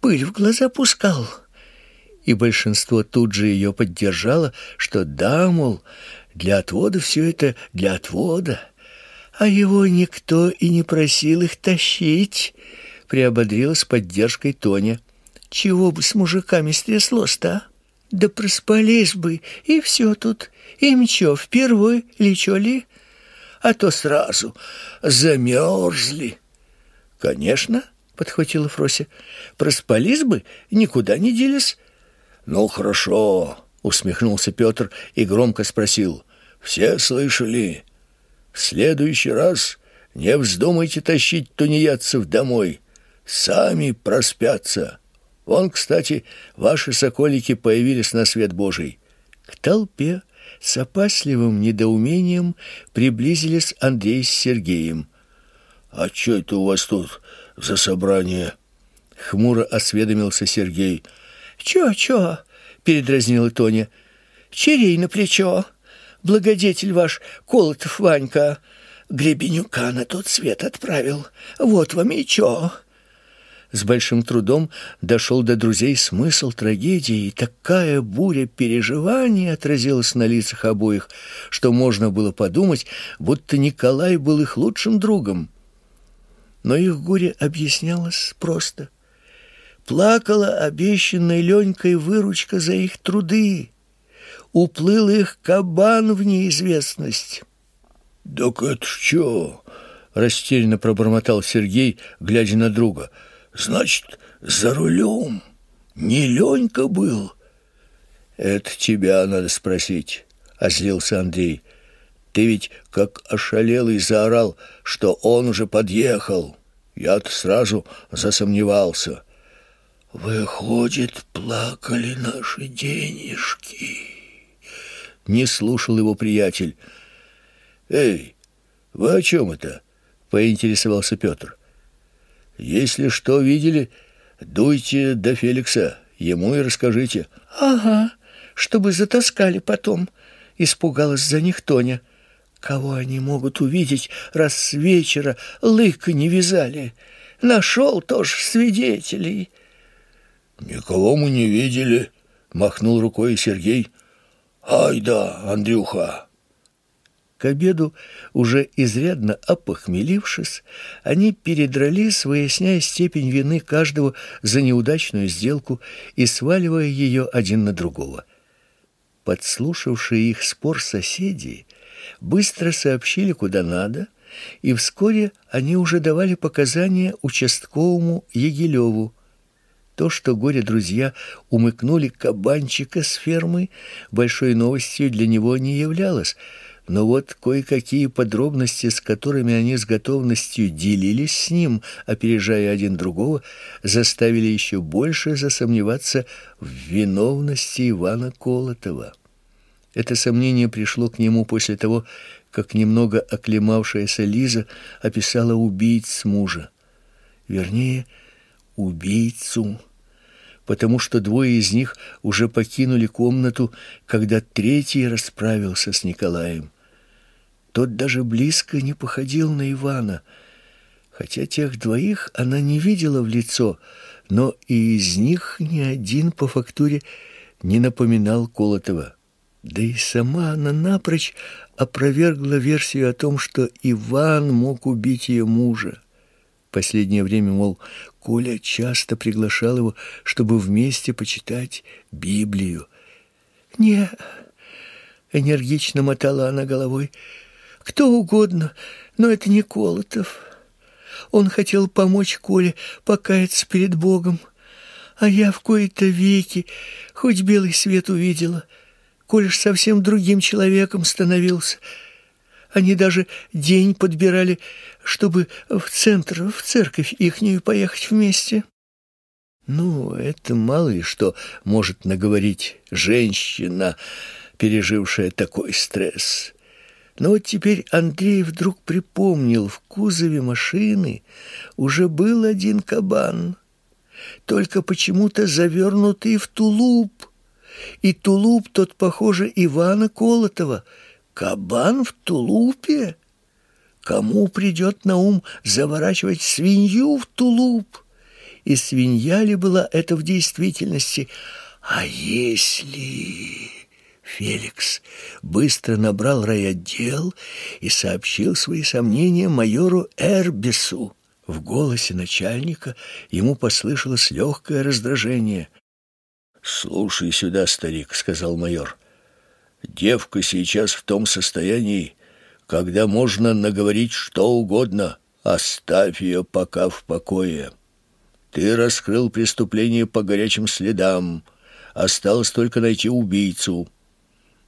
пыль в глаза пускал. И большинство тут же ее поддержало, что да, мол, для отвода все это для отвода. А его никто и не просил их тащить, приободрила поддержкой Тоня. Чего бы с мужиками стряслось-то, а? Да проспались бы, и все тут. Им чё, впервые лечо ли? а то сразу замерзли. Конечно, подхватила Фрося, проспались бы, никуда не делись. Ну хорошо, усмехнулся Петр и громко спросил. Все слышали? В следующий раз не вздумайте тащить тунеядцев домой. Сами проспятся. Вон, кстати, ваши соколики появились на свет Божий. К толпе с опасливым недоумением приблизились Андрей с Сергеем. «А что это у вас тут за собрание?» — хмуро осведомился Сергей. «Чё, чё?» — передразнила Тоня. «Черей на плечо. Благодетель ваш, Колотов Ванька, Гребенюка на тот свет отправил. Вот вам и чё!» с большим трудом дошел до друзей смысл трагедии, и такая буря переживаний отразилась на лицах обоих, что можно было подумать, будто Николай был их лучшим другом. Но их горе объяснялось просто. Плакала обещанная Ленькой выручка за их труды. Уплыл их кабан в неизвестность. «Так это что? растерянно пробормотал Сергей, глядя на друга — Значит, за рулем не Ленька был. Это тебя надо спросить, озлился Андрей. Ты ведь как ошалелый заорал, что он уже подъехал. Я-то сразу засомневался. Выходит, плакали наши денежки. Не слушал его приятель. Эй, вы о чем это? Поинтересовался Петр. Если что видели, дуйте до Феликса, ему и расскажите». «Ага, чтобы затаскали потом», — испугалась за них Тоня. «Кого они могут увидеть, раз с вечера лыка не вязали? Нашел тоже свидетелей». «Никого мы не видели», — махнул рукой Сергей. «Ай да, Андрюха, к обеду, уже изрядно опохмелившись, они передрались, выясняя степень вины каждого за неудачную сделку и сваливая ее один на другого. Подслушавшие их спор соседи быстро сообщили, куда надо, и вскоре они уже давали показания участковому Егилеву, то, что горе-друзья умыкнули кабанчика с фермы, большой новостью для него не являлось но вот кое-какие подробности, с которыми они с готовностью делились с ним, опережая один другого, заставили еще больше засомневаться в виновности Ивана Колотова. Это сомнение пришло к нему после того, как немного оклемавшаяся Лиза описала убийц мужа. Вернее, убийцу потому что двое из них уже покинули комнату, когда третий расправился с Николаем. Тот даже близко не походил на Ивана, хотя тех двоих она не видела в лицо, но и из них ни один по фактуре не напоминал Колотова. Да и сама она напрочь опровергла версию о том, что Иван мог убить ее мужа. Последнее время, мол, Коля часто приглашал его, чтобы вместе почитать Библию. «Не», — энергично мотала она головой, — «кто угодно, но это не Колотов. Он хотел помочь Коле покаяться перед Богом, а я в кои-то веки хоть белый свет увидела. Коля ж совсем другим человеком становился». Они даже день подбирали, чтобы в центр, в церковь ихнюю поехать вместе. Ну, это мало ли что может наговорить женщина, пережившая такой стресс. Но вот теперь Андрей вдруг припомнил, в кузове машины уже был один кабан, только почему-то завернутый в тулуп. И тулуп тот, похоже, Ивана Колотова — Кабан в тулупе? Кому придет на ум заворачивать свинью в тулуп? И свинья ли была это в действительности? А если... Феликс быстро набрал райотдел и сообщил свои сомнения майору Эрбису. В голосе начальника ему послышалось легкое раздражение. «Слушай сюда, старик», — сказал майор. Девка сейчас в том состоянии, когда можно наговорить что угодно. Оставь ее пока в покое. Ты раскрыл преступление по горячим следам. Осталось только найти убийцу.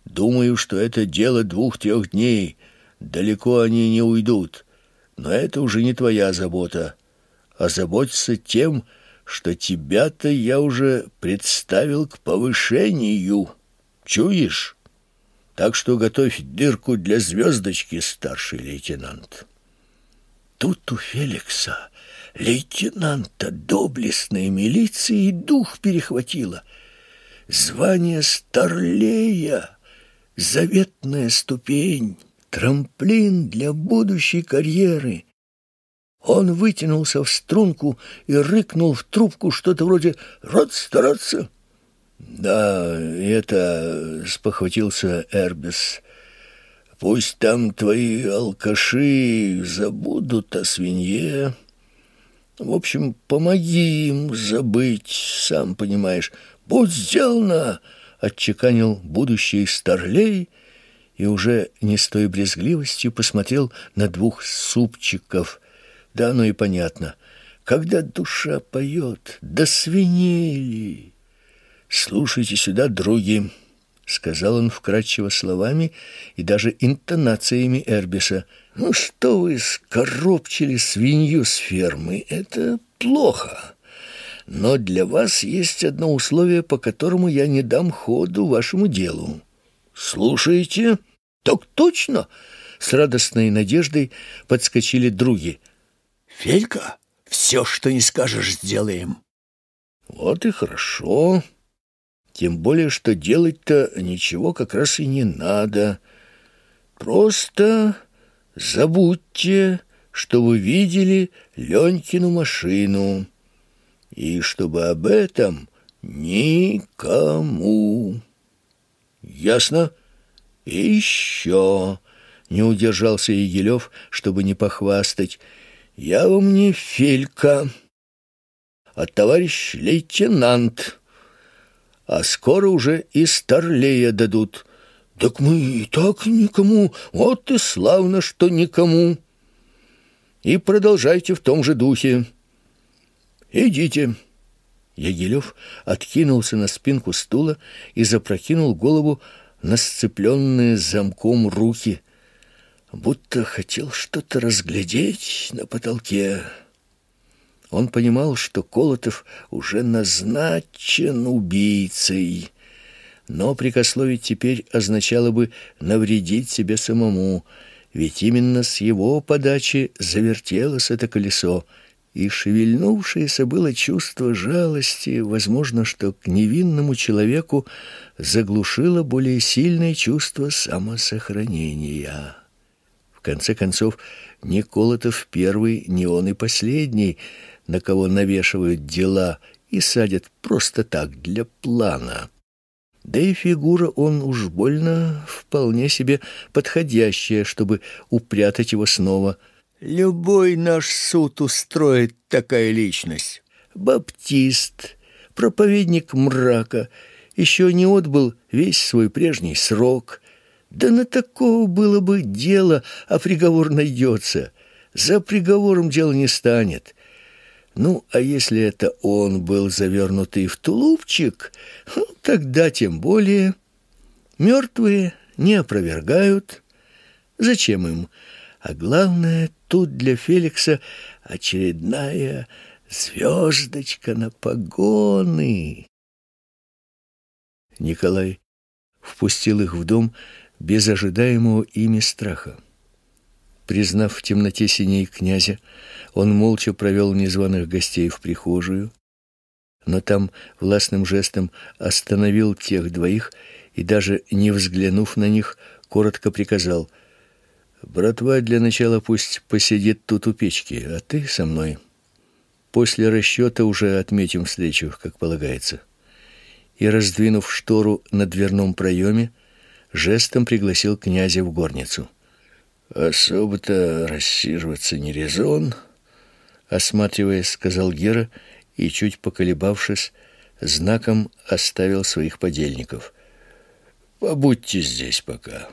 Думаю, что это дело двух-трех дней. Далеко они не уйдут. Но это уже не твоя забота. А заботиться тем, что тебя-то я уже представил к повышению. Чуешь?» Так что готовь дырку для звездочки, старший лейтенант. Тут у Феликса, лейтенанта доблестной милиции, дух перехватило. Звание старлея, заветная ступень, трамплин для будущей карьеры — он вытянулся в струнку и рыкнул в трубку что-то вроде «Рад стараться!» «Да, это...» — спохватился Эрбис. «Пусть там твои алкаши забудут о свинье. В общем, помоги им забыть, сам понимаешь. Будь сделано!» — отчеканил будущий старлей и уже не с той брезгливостью посмотрел на двух супчиков. Да, ну и понятно. Когда душа поет, до да свинели... «Слушайте сюда, други», — сказал он вкратчиво словами и даже интонациями Эрбиса. «Ну что вы скоробчили свинью с фермы? Это плохо. Но для вас есть одно условие, по которому я не дам ходу вашему делу». «Слушаете?» «Так точно!» С радостной надеждой подскочили други. «Фелька, все, что не скажешь, сделаем». «Вот и хорошо», тем более, что делать-то ничего как раз и не надо. Просто забудьте, что вы видели Ленькину машину, и чтобы об этом никому. Ясно? И еще не удержался Егелев, чтобы не похвастать. «Я вам не Филька, а товарищ лейтенант» а скоро уже и старлея дадут. Так мы и так никому, вот и славно, что никому. И продолжайте в том же духе. Идите. Ягилев откинулся на спинку стула и запрокинул голову на сцепленные замком руки, будто хотел что-то разглядеть на потолке. Он понимал, что Колотов уже назначен убийцей, но прикословить теперь означало бы навредить себе самому, ведь именно с его подачи завертелось это колесо, и шевельнувшееся было чувство жалости, возможно, что к невинному человеку заглушило более сильное чувство самосохранения. В конце концов, ни Колотов первый, ни он и последний — на кого навешивают дела и садят просто так, для плана. Да и фигура он уж больно вполне себе подходящая, чтобы упрятать его снова. Любой наш суд устроит такая личность. Баптист, проповедник мрака, еще не отбыл весь свой прежний срок. Да на такого было бы дело, а приговор найдется. За приговором дело не станет. Ну, а если это он был завернутый в тулупчик, ну, тогда тем более. Мертвые не опровергают. Зачем им? А главное, тут для Феликса очередная звездочка на погоны. Николай впустил их в дом без ожидаемого ими страха. Признав в темноте синей князя, он молча провел незваных гостей в прихожую, но там властным жестом остановил тех двоих и даже не взглянув на них, коротко приказал: "Братва, для начала пусть посидит тут у печки, а ты со мной. После расчета уже отметим встречу, как полагается". И раздвинув штору на дверном проеме, жестом пригласил князя в горницу. "Особо-то рассиживаться не резон", осматриваясь, сказал Гера и чуть поколебавшись, знаком оставил своих подельников. Побудьте здесь пока.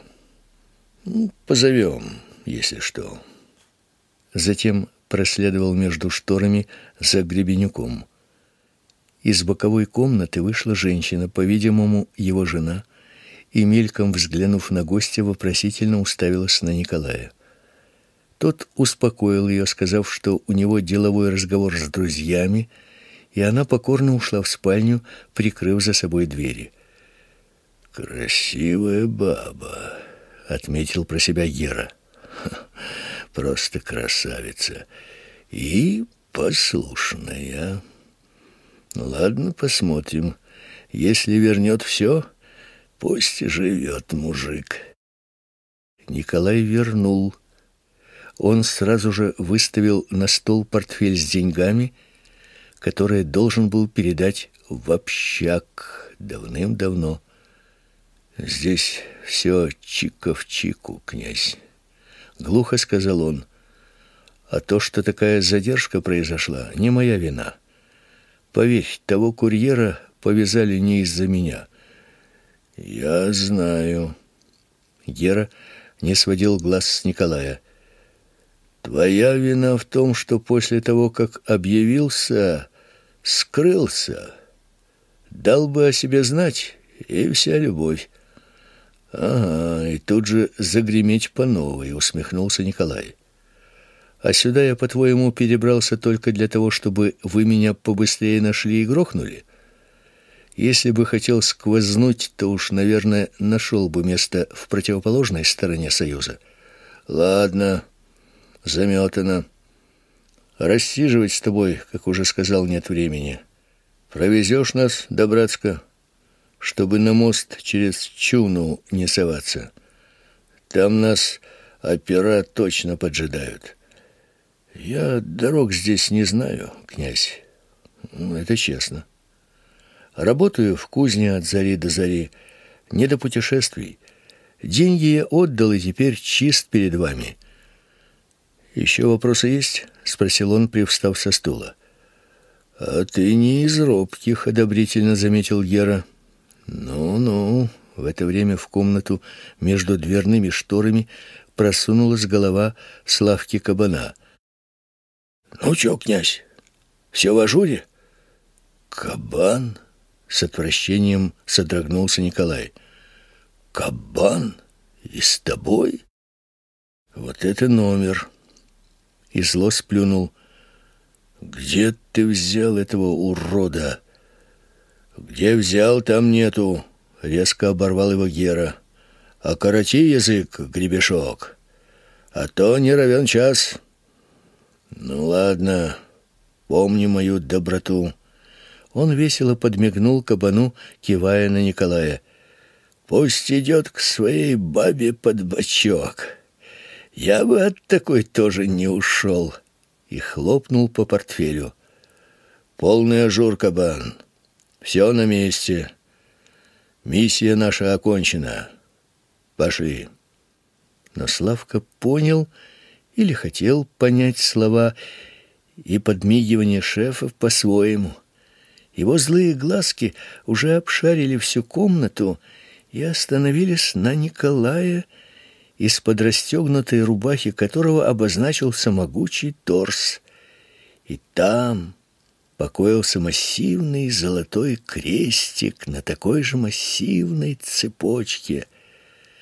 Ну, позовем, если что. Затем проследовал между шторами за Гребенюком. Из боковой комнаты вышла женщина, по-видимому, его жена, и мельком взглянув на гостя, вопросительно уставилась на Николая. Тот успокоил ее, сказав, что у него деловой разговор с друзьями, и она покорно ушла в спальню, прикрыв за собой двери. Красивая баба, отметил про себя Гера. Просто красавица и послушная. Ладно, посмотрим. Если вернет все, пусть живет мужик. Николай вернул он сразу же выставил на стол портфель с деньгами, которые должен был передать в общак давным-давно. Здесь все чика чику, князь, глухо сказал он. А то, что такая задержка произошла, не моя вина. Поверь, того курьера повязали не из-за меня. Я знаю. Гера не сводил глаз с Николая. Твоя вина в том, что после того, как объявился, скрылся. Дал бы о себе знать, и вся любовь. Ага, и тут же загреметь по новой, усмехнулся Николай. А сюда я, по-твоему, перебрался только для того, чтобы вы меня побыстрее нашли и грохнули? Если бы хотел сквознуть, то уж, наверное, нашел бы место в противоположной стороне Союза. Ладно, заметано. Рассиживать с тобой, как уже сказал, нет времени. Провезешь нас до Братска, чтобы на мост через Чуну не соваться. Там нас опера точно поджидают. Я дорог здесь не знаю, князь. Ну, это честно. Работаю в кузне от зари до зари, не до путешествий. Деньги я отдал и теперь чист перед вами. «Еще вопросы есть?» — спросил он, привстав со стула. «А ты не из робких», — одобрительно заметил Гера. «Ну-ну». В это время в комнату между дверными шторами просунулась голова Славки Кабана. «Ну чё, князь, все в ажуре?» «Кабан?» — с отвращением содрогнулся Николай. «Кабан? И с тобой?» «Вот это номер!» и зло сплюнул. «Где ты взял этого урода?» «Где взял, там нету», — резко оборвал его Гера. «Окороти язык, гребешок, а то не равен час». «Ну ладно, помни мою доброту». Он весело подмигнул кабану, кивая на Николая. «Пусть идет к своей бабе под бочок». Я бы от такой тоже не ушел. И хлопнул по портфелю. Полный ажур, кабан. Все на месте. Миссия наша окончена. Пошли. Но Славка понял или хотел понять слова и подмигивание шефа по-своему. Его злые глазки уже обшарили всю комнату и остановились на Николае Николае из-под расстегнутой рубахи которого обозначился могучий торс. И там покоился массивный золотой крестик на такой же массивной цепочке.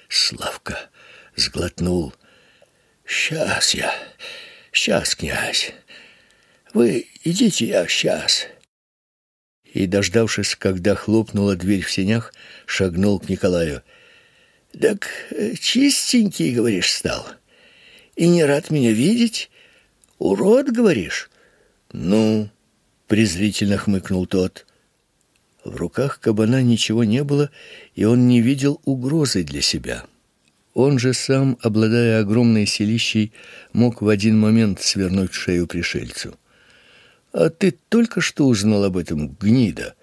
Славка сглотнул. «Сейчас я, сейчас, князь. Вы идите, я сейчас». И, дождавшись, когда хлопнула дверь в сенях, шагнул к Николаю — так э, чистенький, говоришь, стал. И не рад меня видеть. Урод, говоришь? Ну, презрительно хмыкнул тот. В руках кабана ничего не было, и он не видел угрозы для себя. Он же сам, обладая огромной селищей, мог в один момент свернуть шею пришельцу. А ты только что узнал об этом, гнида,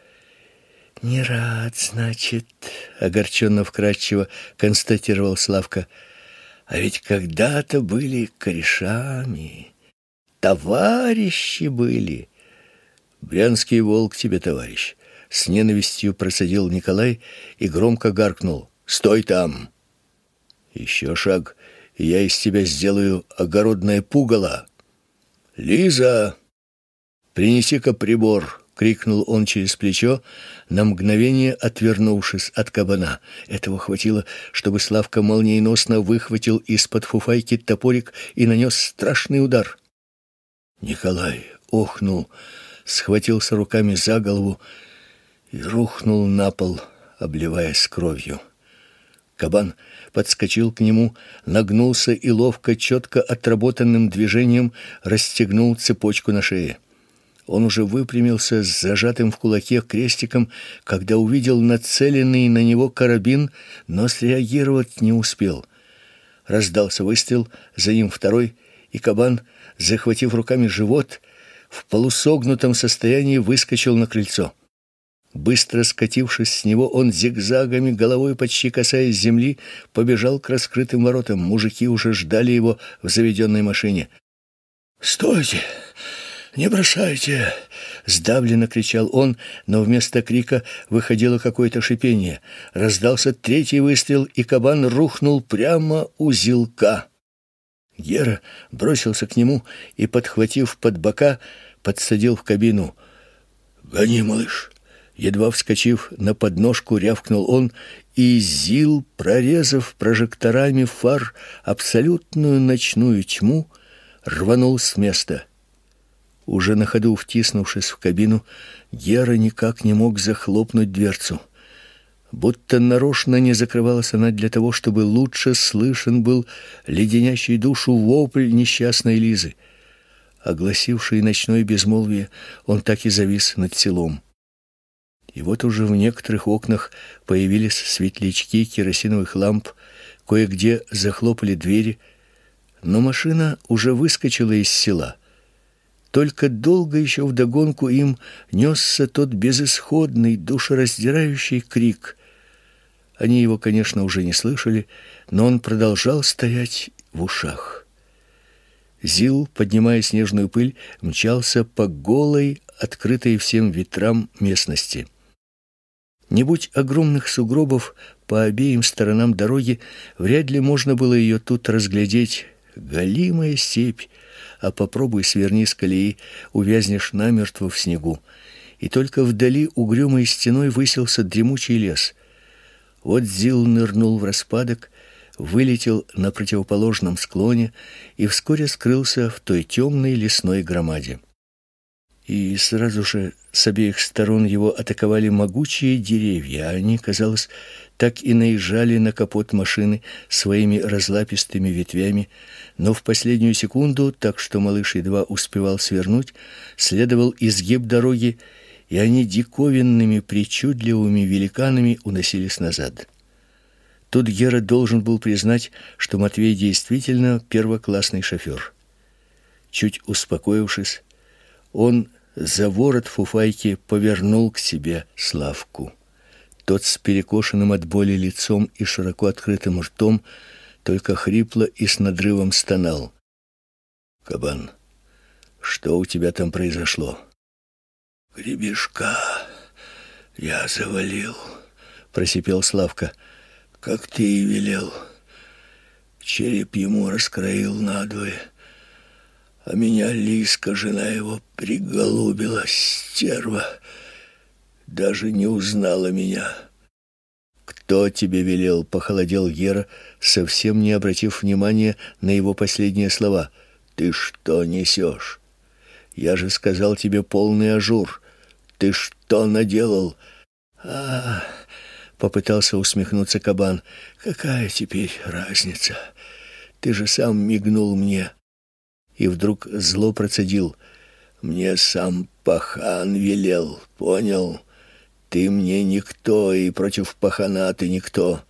«Не рад, значит», — огорченно-вкратчиво констатировал Славка. «А ведь когда-то были корешами, товарищи были». «Брянский волк тебе, товарищ!» С ненавистью просадил Николай и громко гаркнул. «Стой там!» «Еще шаг, и я из тебя сделаю огородное пугало!» «Лиза, принеси-ка прибор!» крикнул он через плечо, на мгновение отвернувшись от кабана. Этого хватило, чтобы Славка молниеносно выхватил из-под фуфайки топорик и нанес страшный удар. Николай охнул, схватился руками за голову и рухнул на пол, обливаясь кровью. Кабан подскочил к нему, нагнулся и ловко, четко отработанным движением расстегнул цепочку на шее. Он уже выпрямился с зажатым в кулаке крестиком, когда увидел нацеленный на него карабин, но среагировать не успел. Раздался выстрел, за ним второй, и кабан, захватив руками живот, в полусогнутом состоянии выскочил на крыльцо. Быстро скатившись с него, он зигзагами, головой почти касаясь земли, побежал к раскрытым воротам. Мужики уже ждали его в заведенной машине. "Стойте!" «Не бросайте!» — сдавленно кричал он, но вместо крика выходило какое-то шипение. Раздался третий выстрел, и кабан рухнул прямо у зилка. Гера бросился к нему и, подхватив под бока, подсадил в кабину. «Гони, малыш!» Едва вскочив на подножку, рявкнул он, и Зил, прорезав прожекторами фар абсолютную ночную тьму, рванул с места — уже на ходу втиснувшись в кабину, Гера никак не мог захлопнуть дверцу. Будто нарочно не закрывалась она для того, чтобы лучше слышен был леденящий душу вопль несчастной Лизы. Огласивший ночное безмолвие, он так и завис над селом. И вот уже в некоторых окнах появились светлячки керосиновых ламп, кое-где захлопали двери, но машина уже выскочила из села — только долго еще вдогонку им несся тот безысходный, душераздирающий крик. Они его, конечно, уже не слышали, но он продолжал стоять в ушах. Зил, поднимая снежную пыль, мчался по голой, открытой всем ветрам местности. Не будь огромных сугробов по обеим сторонам дороги, вряд ли можно было ее тут разглядеть. Голимая степь, а попробуй сверни с колеи, увязнешь намертво в снегу. И только вдали угрюмой стеной выселся дремучий лес. Вот Зил нырнул в распадок, вылетел на противоположном склоне и вскоре скрылся в той темной лесной громаде и сразу же с обеих сторон его атаковали могучие деревья, а они, казалось, так и наезжали на капот машины своими разлапистыми ветвями, но в последнюю секунду, так что малыш едва успевал свернуть, следовал изгиб дороги, и они диковинными, причудливыми великанами уносились назад. Тут Гера должен был признать, что Матвей действительно первоклассный шофер. Чуть успокоившись, он за ворот фуфайки повернул к себе Славку. Тот с перекошенным от боли лицом и широко открытым ртом только хрипло и с надрывом стонал. Кабан, что у тебя там произошло? Гребешка я завалил, просипел Славка. Как ты и велел. Череп ему раскроил надвое а меня Лиска, жена его, приголубила, стерва. Даже не узнала меня. «Кто тебе велел?» — похолодел Гера, совсем не обратив внимания на его последние слова. «Ты что несешь? Я же сказал тебе полный ажур. Ты что наделал?» «А-а-а!» попытался усмехнуться кабан. Какая теперь разница? Ты же сам мигнул мне и вдруг зло процедил. «Мне сам пахан велел, понял? Ты мне никто, и против пахана ты никто.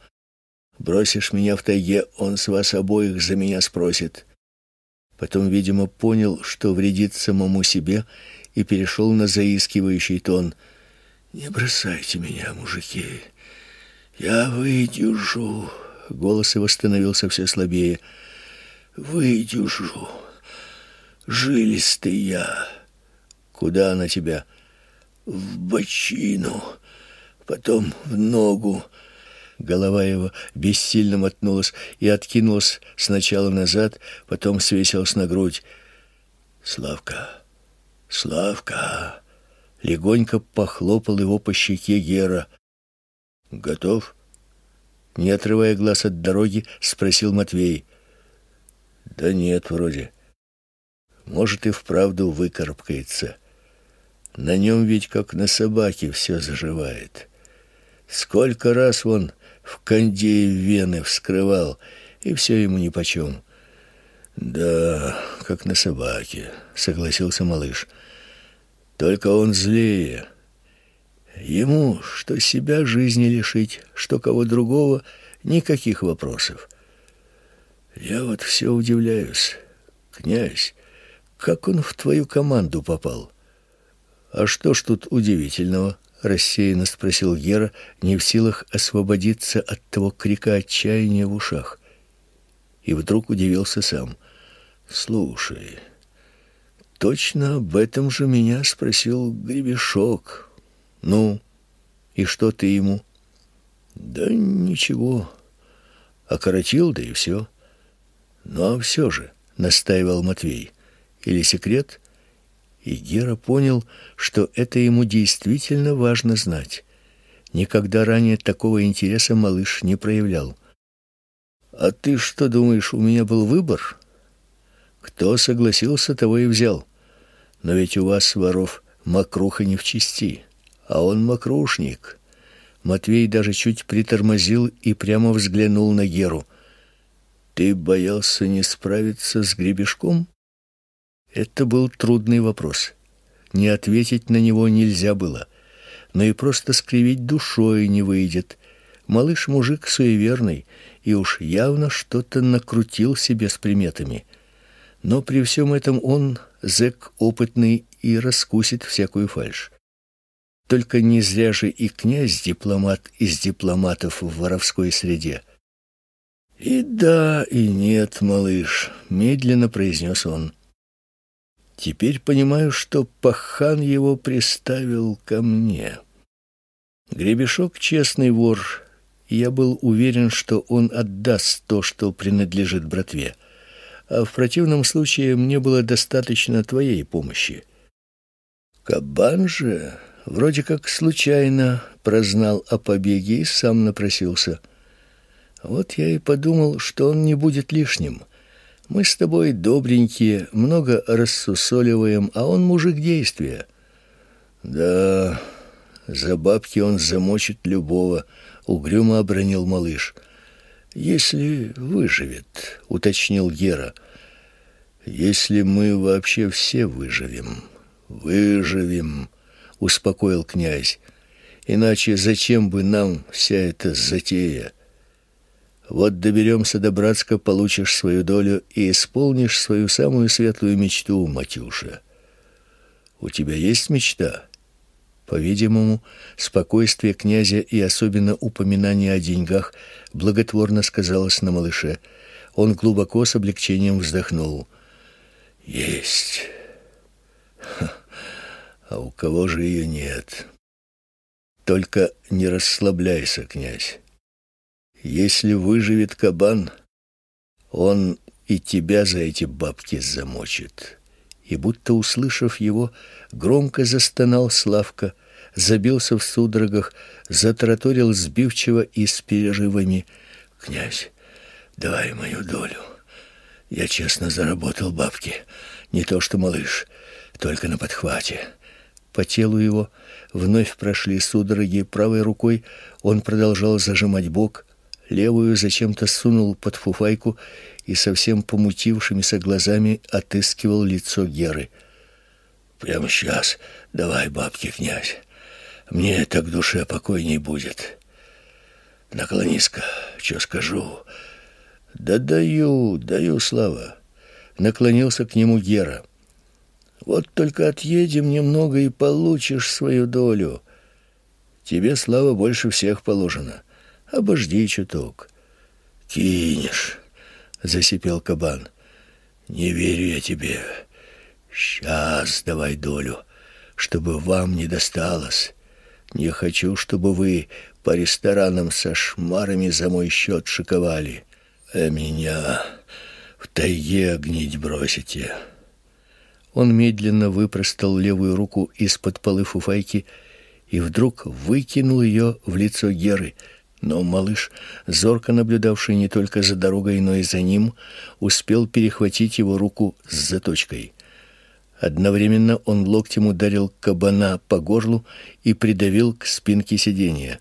Бросишь меня в тайге, он с вас обоих за меня спросит». Потом, видимо, понял, что вредит самому себе, и перешел на заискивающий тон. «Не бросайте меня, мужики. Я выдержу». Голос его становился все слабее. «Выдержу» жилистый я. Куда она тебя? В бочину, потом в ногу. Голова его бессильно мотнулась и откинулась сначала назад, потом свесилась на грудь. Славка, Славка, легонько похлопал его по щеке Гера. Готов? Не отрывая глаз от дороги, спросил Матвей. Да нет, вроде. Может, и вправду выкарабкается. На нем ведь, как на собаке, все заживает. Сколько раз он в кондее вены вскрывал, и все ему нипочем. «Да, как на собаке», — согласился малыш. «Только он злее. Ему, что себя жизни лишить, что кого другого, никаких вопросов. Я вот все удивляюсь, князь. Как он в твою команду попал? А что ж тут удивительного? рассеянно спросил Гера, не в силах освободиться от того крика отчаяния в ушах. И вдруг удивился сам. Слушай, точно об этом же меня спросил Гребешок. Ну, и что ты ему? Да ничего. Окоротил да и все. Но ну, а все же, настаивал Матвей или секрет, и Гера понял, что это ему действительно важно знать. Никогда ранее такого интереса малыш не проявлял. А ты что думаешь, у меня был выбор? Кто согласился, того и взял. Но ведь у вас воров мокруха не в чести, а он мокрушник. Матвей даже чуть притормозил и прямо взглянул на Геру. Ты боялся не справиться с гребешком? Это был трудный вопрос. Не ответить на него нельзя было, но и просто скривить душой не выйдет. Малыш мужик суеверный и уж явно что-то накрутил себе с приметами. Но при всем этом он зэк опытный и раскусит всякую фальшь. Только не зря же и князь дипломат из дипломатов в воровской среде. И да, и нет, малыш, медленно произнес он. Теперь понимаю, что пахан его приставил ко мне. Гребешок — честный вор. Я был уверен, что он отдаст то, что принадлежит братве. А в противном случае мне было достаточно твоей помощи. Кабан же вроде как случайно прознал о побеге и сам напросился. Вот я и подумал, что он не будет лишним — мы с тобой добренькие, много рассусоливаем, а он мужик действия. Да, за бабки он замочит любого, угрюмо обронил малыш. Если выживет, уточнил Гера. Если мы вообще все выживем. Выживем, успокоил князь. Иначе зачем бы нам вся эта затея? Вот доберемся до Братска, получишь свою долю и исполнишь свою самую светлую мечту, Матюша. У тебя есть мечта? По-видимому, спокойствие князя и особенно упоминание о деньгах благотворно сказалось на малыше. Он глубоко с облегчением вздохнул. Есть. Ха. А у кого же ее нет? Только не расслабляйся, князь. Если выживет кабан, он и тебя за эти бабки замочит. И будто услышав его, громко застонал Славка, забился в судорогах, затараторил сбивчиво и с перерывами: "Князь, давай мою долю. Я честно заработал бабки, не то что малыш, только на подхвате". По телу его вновь прошли судороги, правой рукой он продолжал зажимать бок, левую зачем-то сунул под фуфайку и совсем помутившимися глазами отыскивал лицо Геры. «Прямо сейчас давай бабки, князь. Мне так душе покойней будет. Наклонись-ка, что скажу?» «Да даю, даю, Слава!» Наклонился к нему Гера. «Вот только отъедем немного и получишь свою долю. Тебе, Слава, больше всех положено. Обожди чуток. Кинешь, засипел кабан. Не верю я тебе. Сейчас давай долю, чтобы вам не досталось. Не хочу, чтобы вы по ресторанам со шмарами за мой счет шиковали, а меня в тайге гнить бросите. Он медленно выпростал левую руку из-под полы фуфайки и вдруг выкинул ее в лицо Геры, но малыш, зорко наблюдавший не только за дорогой, но и за ним, успел перехватить его руку с заточкой. Одновременно он локтем ударил кабана по горлу и придавил к спинке сиденья.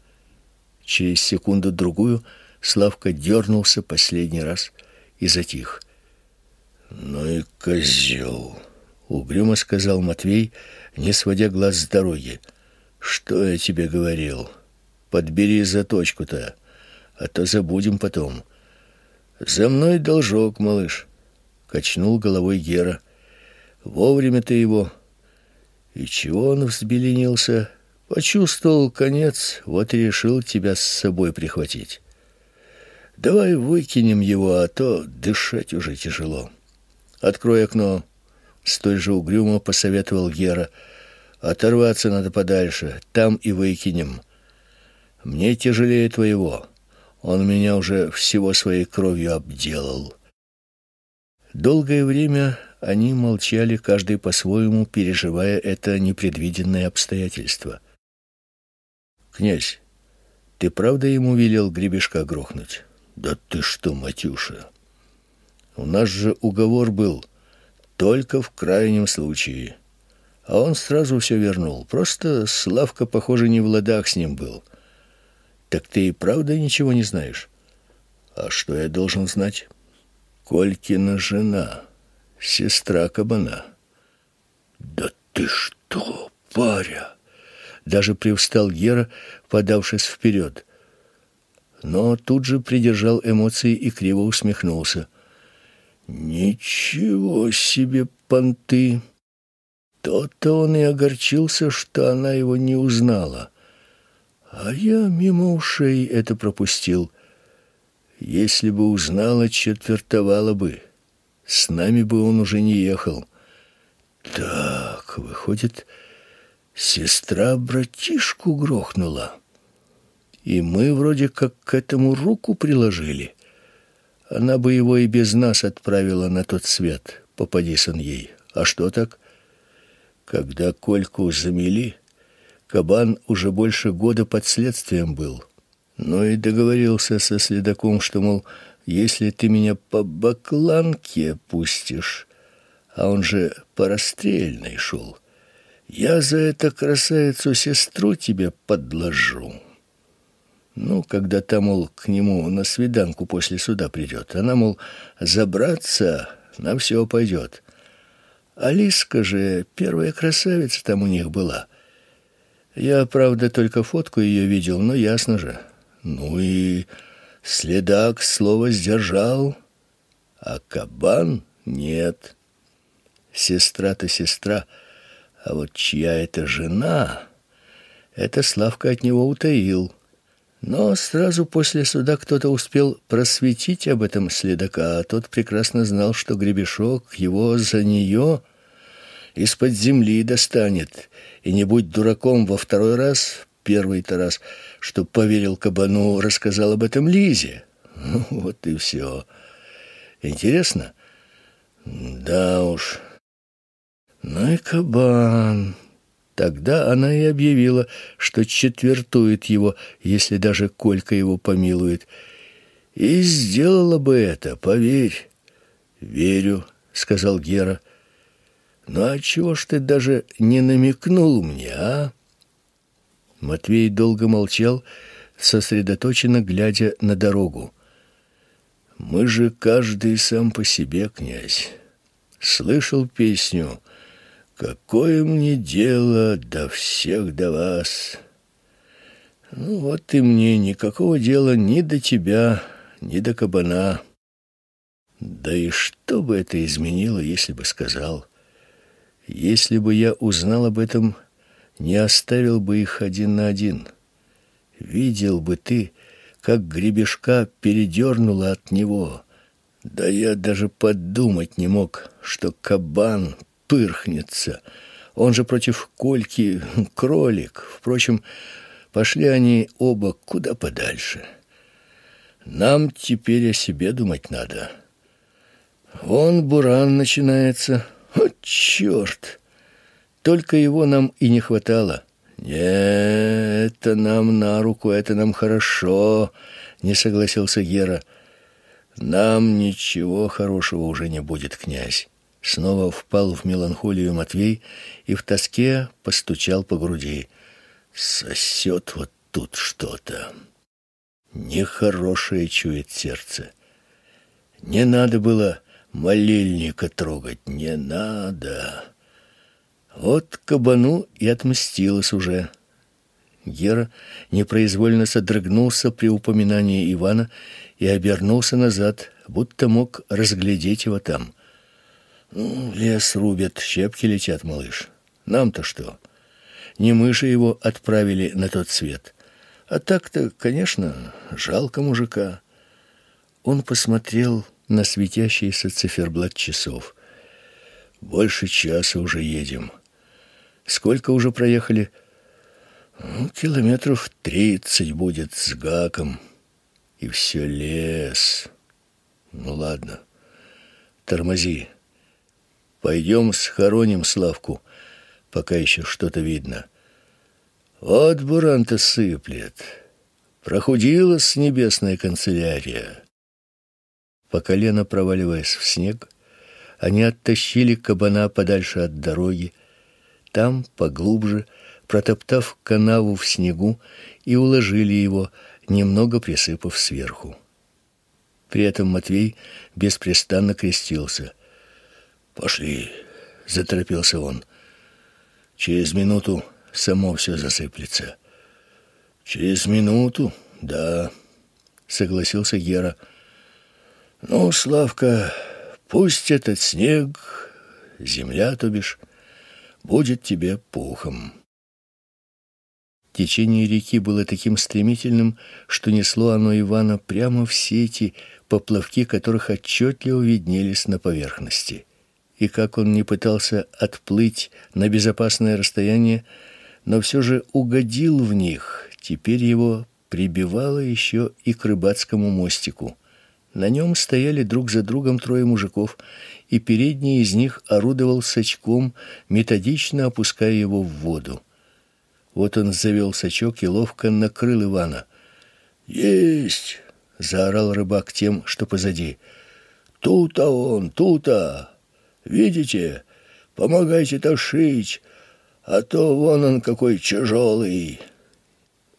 Через секунду другую Славка дернулся последний раз и затих. "Ну и козел", угрюмо сказал Матвей, не сводя глаз с дороги. "Что я тебе говорил?" Подбери заточку-то, а то забудем потом. За мной должок, малыш, качнул головой Гера. Вовремя ты его. И чего он взбеленился? Почувствовал конец, вот и решил тебя с собой прихватить. Давай выкинем его, а то дышать уже тяжело. Открой окно, столь же угрюмо посоветовал Гера. Оторваться надо подальше, там и выкинем. Мне тяжелее твоего. Он меня уже всего своей кровью обделал. Долгое время они молчали, каждый по-своему переживая это непредвиденное обстоятельство. Князь, ты правда ему велел гребешка грохнуть? Да ты что, Матюша? У нас же уговор был только в крайнем случае. А он сразу все вернул. Просто Славка, похоже, не в ладах с ним был. «Так ты и правда ничего не знаешь?» «А что я должен знать?» «Колькина жена, сестра кабана». «Да ты что, паря!» Даже привстал Гера, подавшись вперед. Но тут же придержал эмоции и криво усмехнулся. «Ничего себе понты!» То-то он и огорчился, что она его не узнала. А я мимо ушей это пропустил. Если бы узнала, четвертовала бы. С нами бы он уже не ехал. Так, выходит, сестра братишку грохнула. И мы вроде как к этому руку приложили. Она бы его и без нас отправила на тот свет, попадись он ей. А что так? Когда Кольку замели, Кабан уже больше года под следствием был. Но и договорился со следаком, что мол, если ты меня по бакланке пустишь, а он же по расстрельной шел, я за это красавицу сестру тебе подложу. Ну, когда та, мол, к нему на свиданку после суда придет, она, мол, забраться на все пойдет. Алиска же первая красавица там у них была — я, правда, только фотку ее видел, но ясно же. Ну и следак слово сдержал, а кабан нет. Сестра-то сестра, а вот чья это жена? Это Славка от него утаил. Но сразу после суда кто-то успел просветить об этом следака, а тот прекрасно знал, что гребешок его за нее из-под земли достанет и не будь дураком во второй раз, первый-то раз, чтоб поверил кабану, рассказал об этом Лизе. Ну, вот и все. Интересно? Да уж. Ну и кабан. Тогда она и объявила, что четвертует его, если даже Колька его помилует. И сделала бы это, поверь. Верю, сказал Гера. — «Ну а чего ж ты даже не намекнул мне, а?» Матвей долго молчал, сосредоточенно глядя на дорогу. «Мы же каждый сам по себе, князь. Слышал песню «Какое мне дело до всех до вас?» Ну вот и мне никакого дела ни до тебя, ни до кабана. Да и что бы это изменило, если бы сказал?» Если бы я узнал об этом, не оставил бы их один на один. Видел бы ты, как гребешка передернуло от него. Да я даже подумать не мог, что кабан пырхнется. Он же против Кольки кролик. Впрочем, пошли они оба куда подальше. Нам теперь о себе думать надо. Вон буран начинается. О, черт! Только его нам и не хватало. Нет, это нам на руку, это нам хорошо, не согласился Гера. Нам ничего хорошего уже не будет, князь. Снова впал в меланхолию Матвей и в тоске постучал по груди. Сосет вот тут что-то. Нехорошее чует сердце. Не надо было Молельника трогать не надо. Вот кабану и отмстилась уже. Гера непроизвольно содрогнулся при упоминании Ивана и обернулся назад, будто мог разглядеть его там. Ну, лес рубят, щепки летят, малыш. Нам-то что? Не мы же его отправили на тот свет. А так-то, конечно, жалко мужика. Он посмотрел на светящийся циферблат часов. Больше часа уже едем. Сколько уже проехали? Ну, километров тридцать будет с гаком. И все лес. Ну ладно. Тормози. Пойдем схороним Славку, пока еще что-то видно. Вот буран-то сыплет. Прохудилась небесная канцелярия по колено проваливаясь в снег, они оттащили кабана подальше от дороги, там поглубже, протоптав канаву в снегу и уложили его, немного присыпав сверху. При этом Матвей беспрестанно крестился. «Пошли!» — заторопился он. «Через минуту само все засыплется». «Через минуту, да», — согласился Гера. «Гера». Ну, Славка, пусть этот снег, земля, то бишь, будет тебе пухом. Течение реки было таким стремительным, что несло оно Ивана прямо в сети, поплавки которых отчетливо виднелись на поверхности. И как он не пытался отплыть на безопасное расстояние, но все же угодил в них, теперь его прибивало еще и к рыбацкому мостику. На нем стояли друг за другом трое мужиков, и передний из них орудовал сачком, методично опуская его в воду. Вот он завел сачок и ловко накрыл Ивана. «Есть!» — заорал рыбак тем, что позади. «Тут-то он, тут-то! Видите? Помогайте тошить, а то вон он какой тяжелый!»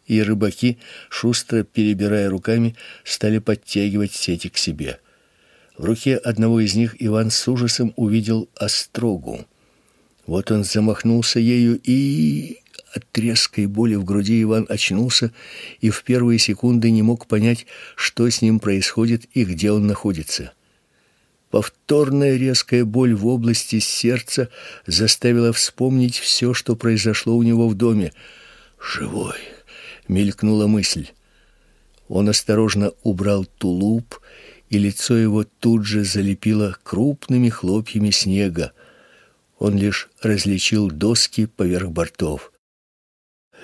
и рыбаки, шустро перебирая руками, стали подтягивать сети к себе. В руке одного из них Иван с ужасом увидел острогу. Вот он замахнулся ею и от резкой боли в груди Иван очнулся и в первые секунды не мог понять, что с ним происходит и где он находится. Повторная резкая боль в области сердца заставила вспомнить все, что произошло у него в доме. Живой, мелькнула мысль. Он осторожно убрал тулуп, и лицо его тут же залепило крупными хлопьями снега. Он лишь различил доски поверх бортов.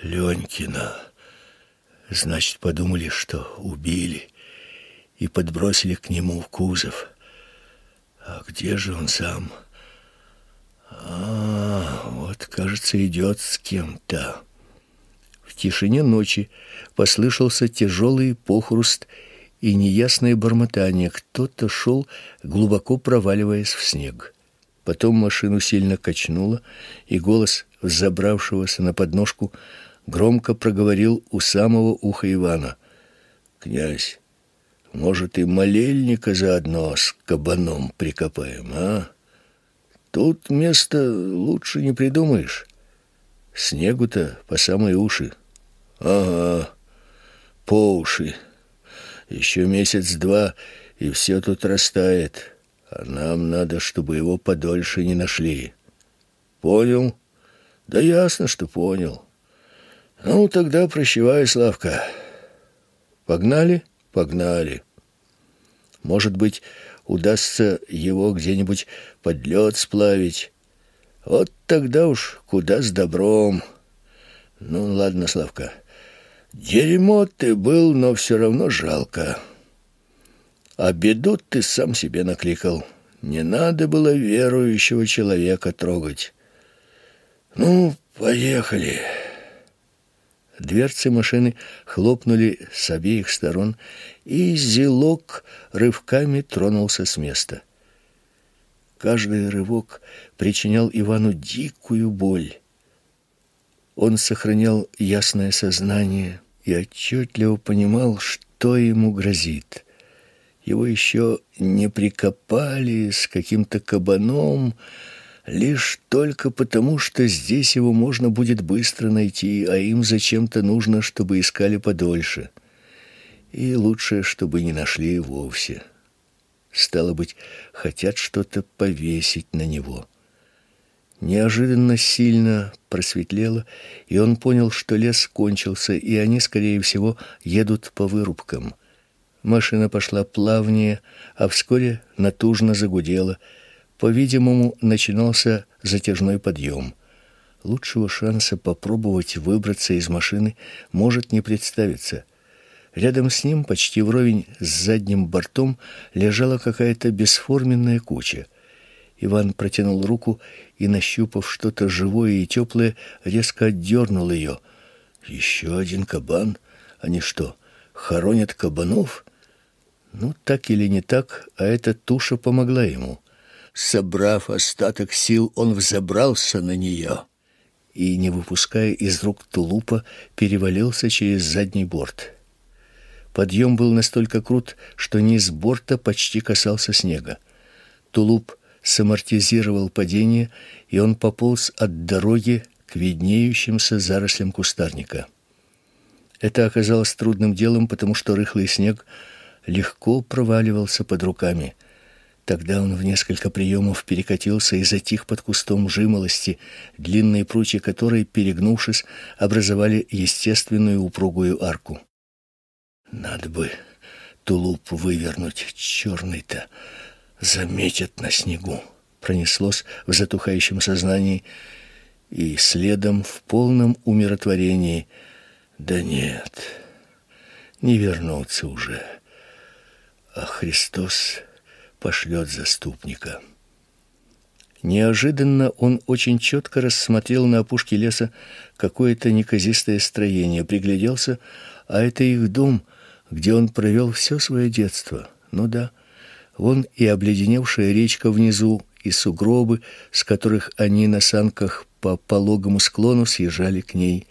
Ленькина. Значит, подумали, что убили и подбросили к нему в кузов. А где же он сам? А, вот, кажется, идет с кем-то. В тишине ночи послышался тяжелый похруст и неясное бормотание. Кто-то шел, глубоко проваливаясь в снег. Потом машину сильно качнуло, и голос взобравшегося на подножку громко проговорил у самого уха Ивана. «Князь, может, и молельника заодно с кабаном прикопаем, а? Тут место лучше не придумаешь. Снегу-то по самые уши». Ага, по уши. Еще месяц-два, и все тут растает. А нам надо, чтобы его подольше не нашли. Понял? Да ясно, что понял. Ну, тогда прощевай, Славка. Погнали? Погнали. Может быть, удастся его где-нибудь под лед сплавить. Вот тогда уж куда с добром. Ну, ладно, Славка. — Дерьмо ты был, но все равно жалко. А беду ты сам себе накликал. Не надо было верующего человека трогать. Ну, поехали. Дверцы машины хлопнули с обеих сторон, и зелок рывками тронулся с места. Каждый рывок причинял Ивану дикую боль. Он сохранял ясное сознание и отчетливо понимал, что ему грозит. Его еще не прикопали с каким-то кабаном, лишь только потому, что здесь его можно будет быстро найти, а им зачем-то нужно, чтобы искали подольше. И лучше, чтобы не нашли вовсе. Стало быть, хотят что-то повесить на него. Неожиданно сильно просветлело, и он понял, что лес кончился, и они, скорее всего, едут по вырубкам. Машина пошла плавнее, а вскоре натужно загудела. По-видимому, начинался затяжной подъем. Лучшего шанса попробовать выбраться из машины может не представиться. Рядом с ним, почти вровень с задним бортом, лежала какая-то бесформенная куча — Иван протянул руку и, нащупав что-то живое и теплое, резко отдернул ее. «Еще один кабан? Они что, хоронят кабанов?» Ну, так или не так, а эта туша помогла ему. Собрав остаток сил, он взобрался на нее и, не выпуская из рук тулупа, перевалился через задний борт. Подъем был настолько крут, что низ борта почти касался снега. Тулуп самортизировал падение, и он пополз от дороги к виднеющимся зарослям кустарника. Это оказалось трудным делом, потому что рыхлый снег легко проваливался под руками. Тогда он в несколько приемов перекатился и затих под кустом жимолости, длинные прутья которой, перегнувшись, образовали естественную упругую арку. Надо бы тулуп вывернуть, черный-то, заметят на снегу. Пронеслось в затухающем сознании и следом в полном умиротворении. Да нет, не вернуться уже, а Христос пошлет заступника. Неожиданно он очень четко рассмотрел на опушке леса какое-то неказистое строение, пригляделся, а это их дом, где он провел все свое детство. Ну да, Вон и обледеневшая речка внизу, и сугробы, с которых они на санках по пологому склону съезжали к ней.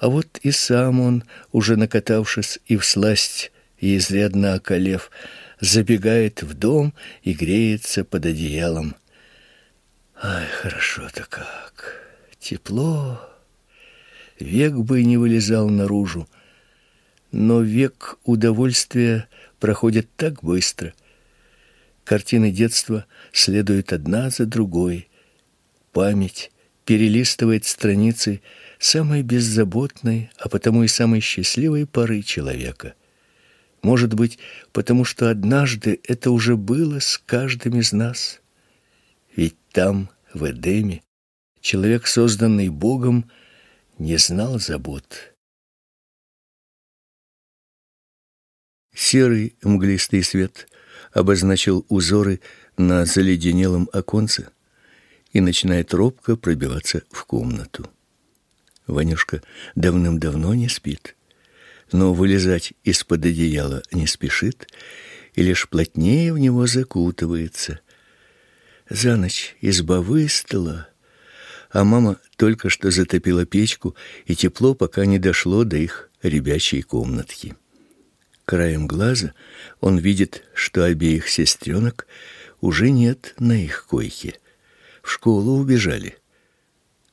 А вот и сам он, уже накатавшись и всласть, и изрядно околев, забегает в дом и греется под одеялом. Ай, хорошо-то как. Тепло. Век бы не вылезал наружу. Но век удовольствия проходит так быстро. Картины детства следуют одна за другой. Память перелистывает страницы самой беззаботной, а потому и самой счастливой поры человека. Может быть, потому что однажды это уже было с каждым из нас. Ведь там, в Эдеме, человек, созданный Богом, не знал забот. Серый мглистый свет обозначил узоры на заледенелом оконце и начинает робко пробиваться в комнату. Ванюшка давным-давно не спит, но вылезать из-под одеяла не спешит и лишь плотнее в него закутывается. За ночь изба выстала, а мама только что затопила печку, и тепло пока не дошло до их ребячей комнатки. Краем глаза он видит, что обеих сестренок уже нет на их койке. В школу убежали.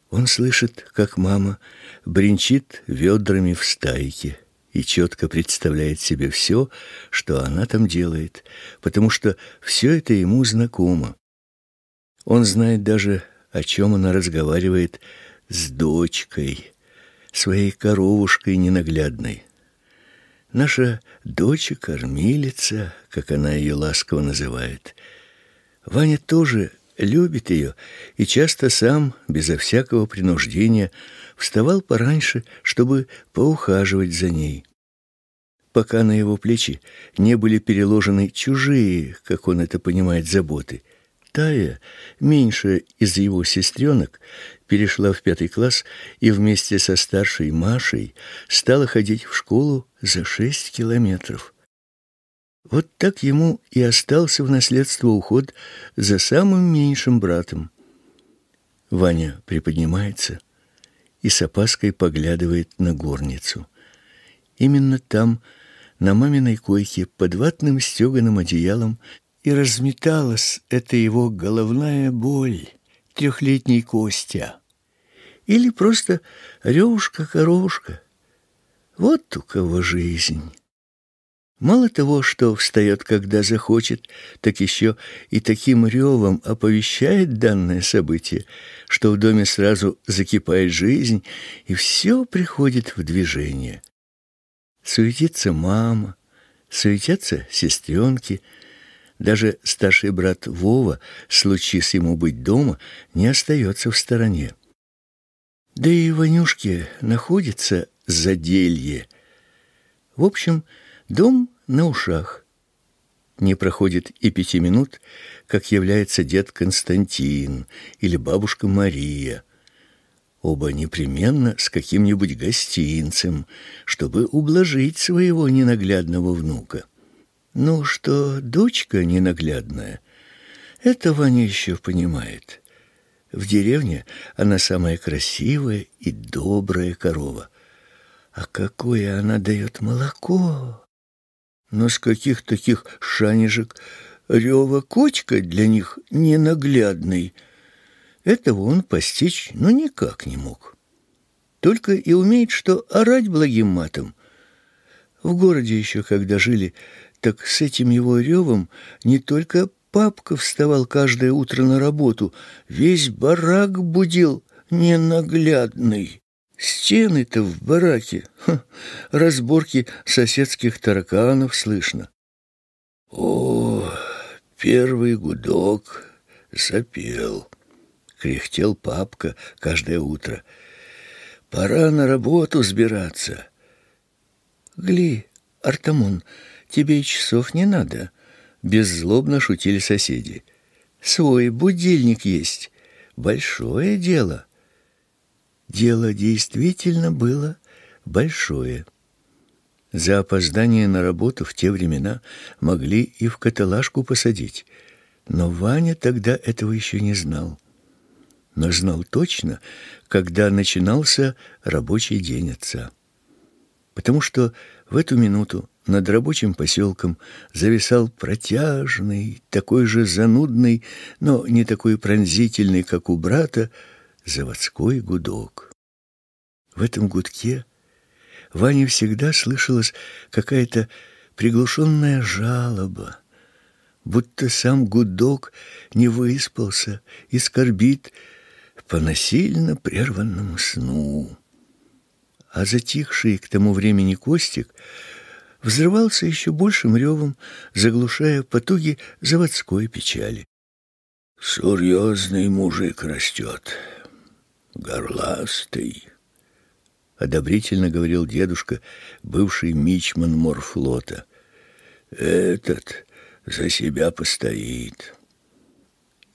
Он слышит, как мама бренчит ведрами в стайке и четко представляет себе все, что она там делает, потому что все это ему знакомо. Он знает даже, о чем она разговаривает с дочкой, своей коровушкой ненаглядной. Наша дочь-кормилица, как она ее ласково называет. Ваня тоже любит ее и часто сам, безо всякого принуждения, вставал пораньше, чтобы поухаживать за ней. Пока на его плечи не были переложены чужие, как он это понимает, заботы. Тая, меньшая из его сестренок, перешла в пятый класс и вместе со старшей Машей стала ходить в школу за шесть километров. Вот так ему и остался в наследство уход за самым меньшим братом. Ваня приподнимается и с опаской поглядывает на горницу. Именно там, на маминой койке, под ватным стеганым одеялом, и разметалась эта его головная боль трехлетний Костя. Или просто ревушка корошка Вот у кого жизнь. Мало того, что встает, когда захочет, так еще и таким ревом оповещает данное событие, что в доме сразу закипает жизнь, и все приходит в движение. Суетится мама, суетятся сестренки — даже старший брат Вова, случись ему быть дома, не остается в стороне. Да и Ванюшке находится заделье. В общем, дом на ушах. Не проходит и пяти минут, как является дед Константин или бабушка Мария. Оба непременно с каким-нибудь гостинцем, чтобы ублажить своего ненаглядного внука. Ну, что дочка ненаглядная, это Ваня еще понимает. В деревне она самая красивая и добрая корова. А какое она дает молоко! Но с каких таких шанежек рева кочка для них ненаглядный. Этого он постичь ну никак не мог. Только и умеет, что орать благим матом. В городе еще, когда жили, так с этим его ревом не только папка вставал каждое утро на работу, весь барак будил ненаглядный. Стены-то в бараке, Ха, разборки соседских тараканов слышно. О, первый гудок запел, кряхтел папка каждое утро. Пора на работу сбираться. Гли, Артамон, — тебе и часов не надо, беззлобно шутили соседи. Свой будильник есть, большое дело. Дело действительно было большое. За опоздание на работу в те времена могли и в каталажку посадить, но Ваня тогда этого еще не знал. Но знал точно, когда начинался рабочий день отца. Потому что в эту минуту над рабочим поселком зависал протяжный, такой же занудный, но не такой пронзительный, как у брата, заводской гудок. В этом гудке Ване всегда слышалась какая-то приглушенная жалоба, будто сам гудок не выспался и скорбит по насильно прерванному сну. А затихший к тому времени Костик взрывался еще большим ревом, заглушая потуги заводской печали. «Серьезный мужик растет, горластый», — одобрительно говорил дедушка, бывший мичман морфлота. «Этот за себя постоит»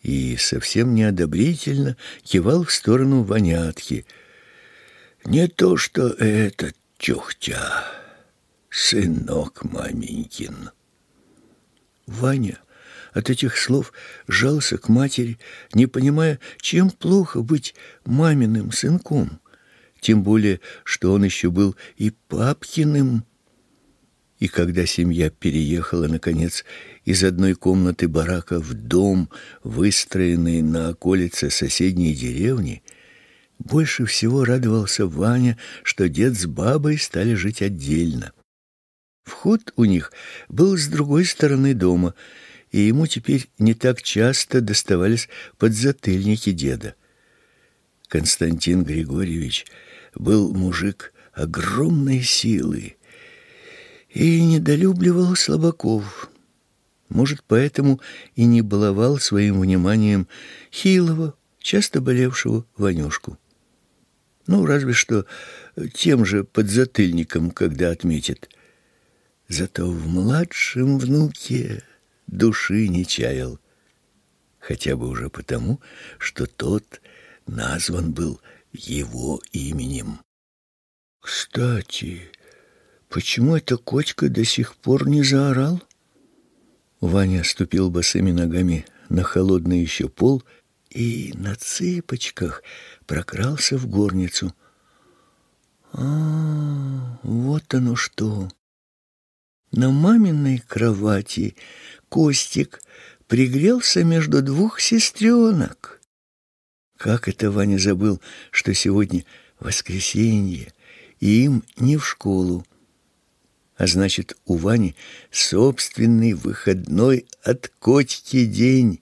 и совсем неодобрительно кивал в сторону вонятки. «Не то что этот чухтя!» сынок маменькин. Ваня от этих слов жался к матери, не понимая, чем плохо быть маминым сынком, тем более, что он еще был и папкиным. И когда семья переехала, наконец, из одной комнаты барака в дом, выстроенный на околице соседней деревни, больше всего радовался Ваня, что дед с бабой стали жить отдельно. Вход у них был с другой стороны дома, и ему теперь не так часто доставались подзатыльники деда. Константин Григорьевич был мужик огромной силы и недолюбливал слабаков. Может, поэтому и не баловал своим вниманием хилого, часто болевшего Ванюшку. Ну, разве что тем же подзатыльником, когда отметит – Зато в младшем внуке души не чаял, хотя бы уже потому, что тот назван был его именем. «Кстати, почему эта кочка до сих пор не заорал?» Ваня ступил босыми ногами на холодный еще пол и на цыпочках прокрался в горницу. «А, -а вот оно что!» На маминой кровати Костик пригрелся между двух сестренок. Как это Ваня забыл, что сегодня воскресенье, и им не в школу. А значит, у Вани собственный выходной от котики день,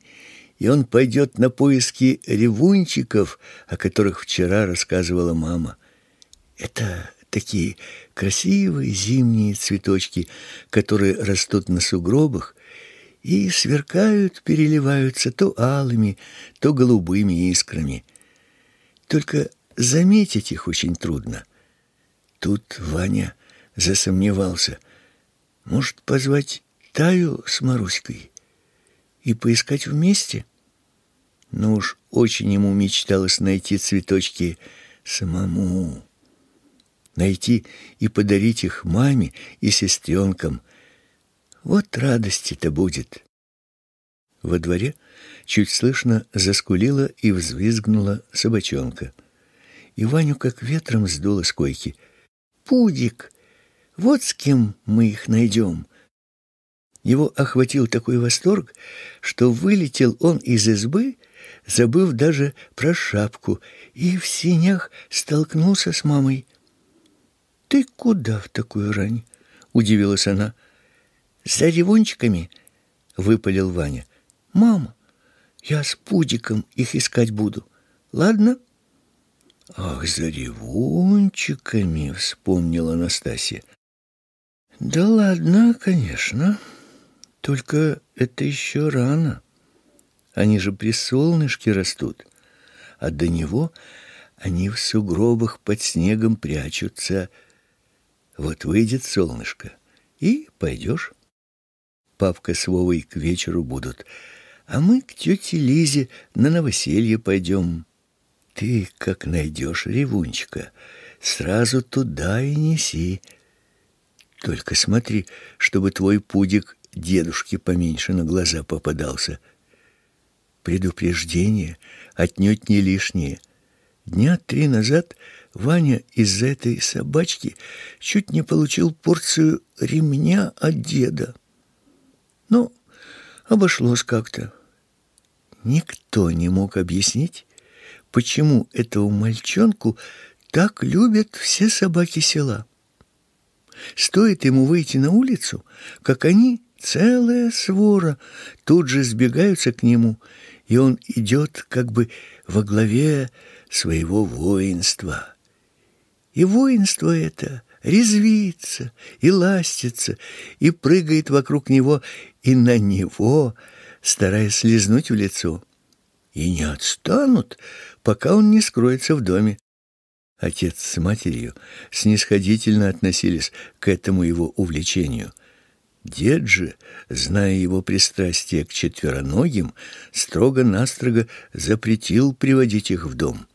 и он пойдет на поиски ревунчиков, о которых вчера рассказывала мама. Это такие красивые зимние цветочки, которые растут на сугробах и сверкают, переливаются то алыми, то голубыми искрами. Только заметить их очень трудно. Тут Ваня засомневался. Может, позвать Таю с Маруськой и поискать вместе? Но ну уж очень ему мечталось найти цветочки самому найти и подарить их маме и сестренкам. Вот радости-то будет. Во дворе чуть слышно заскулила и взвизгнула собачонка. И Ваню как ветром сдуло с койки. «Пудик! Вот с кем мы их найдем!» Его охватил такой восторг, что вылетел он из избы, забыв даже про шапку, и в синях столкнулся с мамой. «Ты куда в такую рань?» — удивилась она. «За ревунчиками?» — выпалил Ваня. «Мама, я с пудиком их искать буду. Ладно?» «Ах, за ревунчиками!» — вспомнила Анастасия. «Да ладно, конечно. Только это еще рано. Они же при солнышке растут, а до него они в сугробах под снегом прячутся». Вот выйдет солнышко, и пойдешь. Папка с Вовой к вечеру будут. А мы к тете Лизе на новоселье пойдем. Ты, как найдешь ревунчика, сразу туда и неси. Только смотри, чтобы твой пудик дедушке поменьше на глаза попадался. Предупреждение отнюдь не лишнее. Дня три назад Ваня из-за этой собачки чуть не получил порцию ремня от деда. Но ну, обошлось как-то. Никто не мог объяснить, почему этого мальчонку так любят все собаки села. Стоит ему выйти на улицу, как они, целая свора, тут же сбегаются к нему, и он идет как бы во главе своего воинства. И воинство это резвится и ластится, и прыгает вокруг него, и на него, стараясь слезнуть в лицо. И не отстанут, пока он не скроется в доме. Отец с матерью снисходительно относились к этому его увлечению. Дед же, зная его пристрастие к четвероногим, строго-настрого запретил приводить их в дом.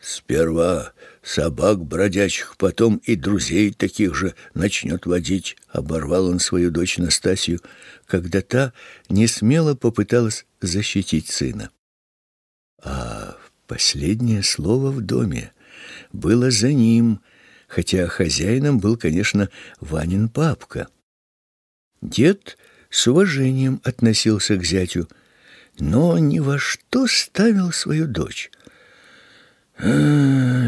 Сперва собак бродячих, потом и друзей таких же начнет водить, оборвал он свою дочь Настасью, когда та не смело попыталась защитить сына. А последнее слово в доме было за ним, хотя хозяином был, конечно, Ванин папка. Дед с уважением относился к зятю, но ни во что ставил свою дочь. А,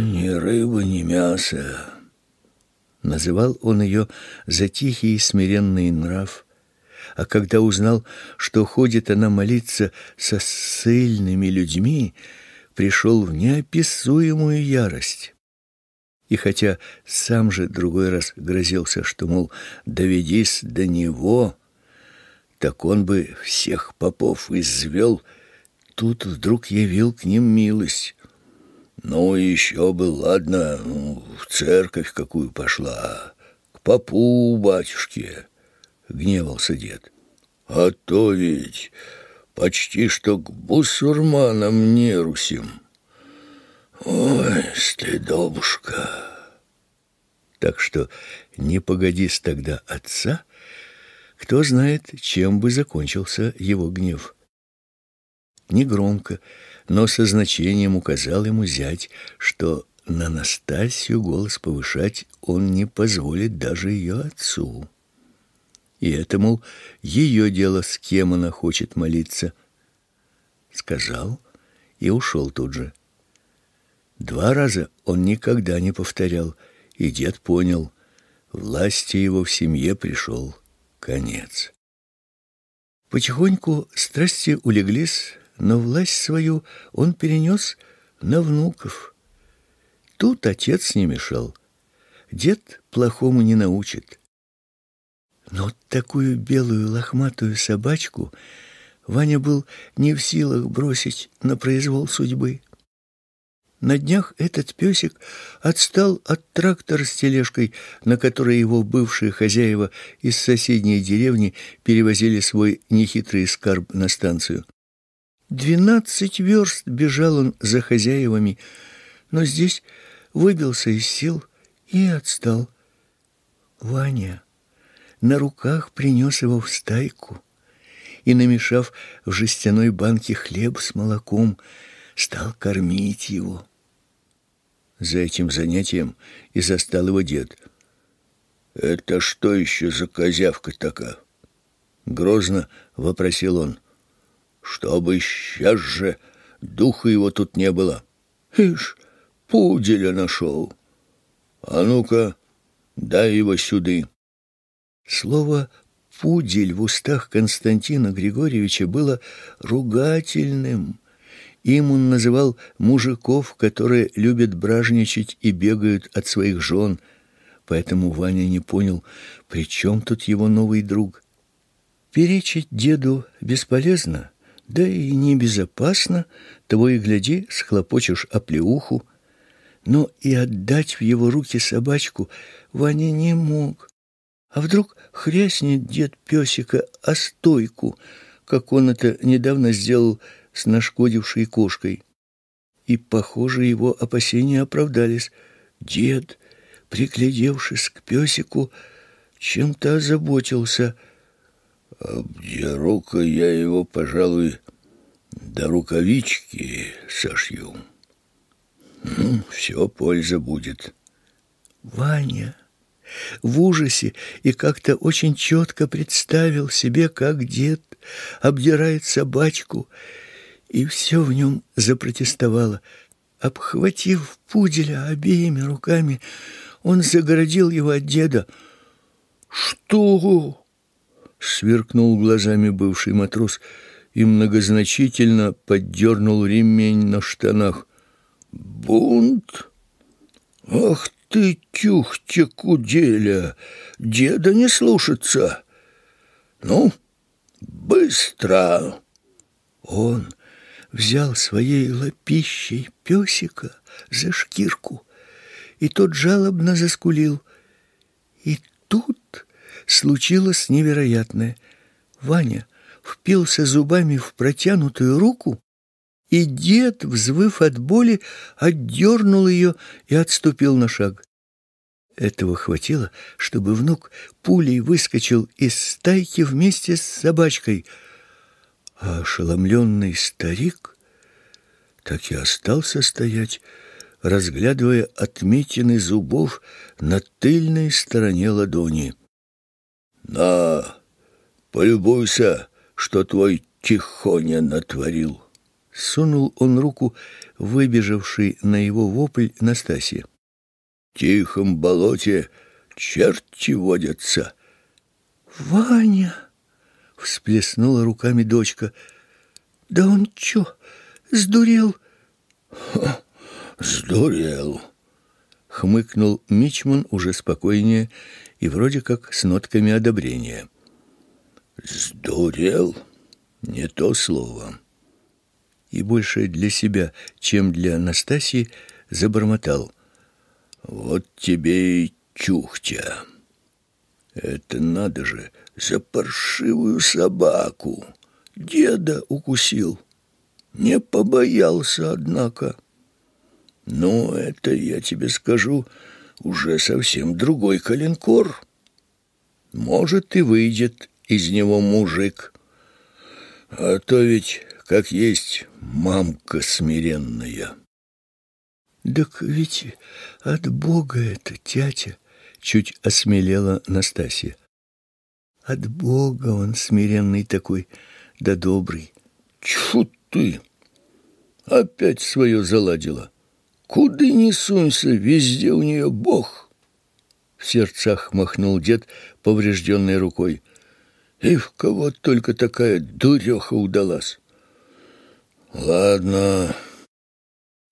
«Ни рыба, ни мясо!» Называл он ее за тихий и смиренный нрав, а когда узнал, что ходит она молиться со ссыльными людьми, пришел в неописуемую ярость. И хотя сам же другой раз грозился, что, мол, доведись до него, так он бы всех попов извел, тут вдруг явил к ним милость, ну, еще бы, ладно, в церковь какую пошла, к попу батюшке, — гневался дед. А то ведь почти что к бусурманам нерусим. Ой, стыдобушка! Так что не погодись тогда отца, кто знает, чем бы закончился его гнев. Негромко, громко но со значением указал ему зять, что на Настасью голос повышать он не позволит даже ее отцу. И это, мол, ее дело, с кем она хочет молиться. Сказал и ушел тут же. Два раза он никогда не повторял, и дед понял, власти его в семье пришел конец. Потихоньку страсти улеглись, но власть свою он перенес на внуков. Тут отец не мешал. Дед плохому не научит. Но такую белую лохматую собачку Ваня был не в силах бросить на произвол судьбы. На днях этот песик отстал от трактора с тележкой, на которой его бывшие хозяева из соседней деревни перевозили свой нехитрый скарб на станцию. Двенадцать верст бежал он за хозяевами, но здесь выбился из сил и отстал. Ваня на руках принес его в стайку и, намешав в жестяной банке хлеб с молоком, стал кормить его. За этим занятием и застал его дед. «Это что еще за козявка такая?» Грозно вопросил он чтобы сейчас же духа его тут не было. Ишь, пуделя нашел. А ну-ка, дай его сюды. Слово «пудель» в устах Константина Григорьевича было ругательным. Им он называл мужиков, которые любят бражничать и бегают от своих жен. Поэтому Ваня не понял, при чем тут его новый друг. Перечить деду бесполезно. Да и небезопасно, того и гляди, схлопочешь оплеуху. Но и отдать в его руки собачку Ваня не мог. А вдруг хряснет дед песика о стойку, как он это недавно сделал с нашкодившей кошкой. И, похоже, его опасения оправдались. Дед, приглядевшись к песику, чем-то озаботился — Обдеру-ка я его, пожалуй, до рукавички сошью. Ну, все польза будет. Ваня в ужасе и как-то очень четко представил себе, как дед обдирает собачку, и все в нем запротестовало. Обхватив пуделя обеими руками, он загородил его от деда. «Что?» сверкнул глазами бывший матрос и многозначительно поддернул ремень на штанах. Бунт? Ах ты тюхте куделя, деда не слушаться. Ну, быстро. Он взял своей лапищей песика за шкирку, и тот жалобно заскулил. И тут случилось невероятное. Ваня впился зубами в протянутую руку, и дед, взвыв от боли, отдернул ее и отступил на шаг. Этого хватило, чтобы внук пулей выскочил из стайки вместе с собачкой, а ошеломленный старик так и остался стоять, разглядывая отметины зубов на тыльной стороне ладони. «На, полюбуйся, что твой Тихоня натворил!» Сунул он руку, выбежавший на его вопль Настасье. «В тихом болоте черти водятся!» «Ваня!» — всплеснула руками дочка. «Да он чё, сдурел?» Ха, «Сдурел!» — хмыкнул Мичман уже спокойнее и вроде как с нотками одобрения. «Сдурел? Не то слово». И больше для себя, чем для Анастасии, забормотал. «Вот тебе и чухтя! Это надо же, за паршивую собаку! Деда укусил! Не побоялся, однако!» «Ну, это я тебе скажу, — уже совсем другой коленкор. Может, и выйдет из него мужик. А то ведь, как есть, мамка смиренная. «Так ведь от Бога это, тятя!» — чуть осмелела Настасья. «От Бога он смиренный такой, да добрый!» «Тьфу ты! Опять свое заладила!» Куда не сунься, везде у нее Бог!» В сердцах махнул дед поврежденной рукой. «И в кого только такая дуреха удалась!» «Ладно,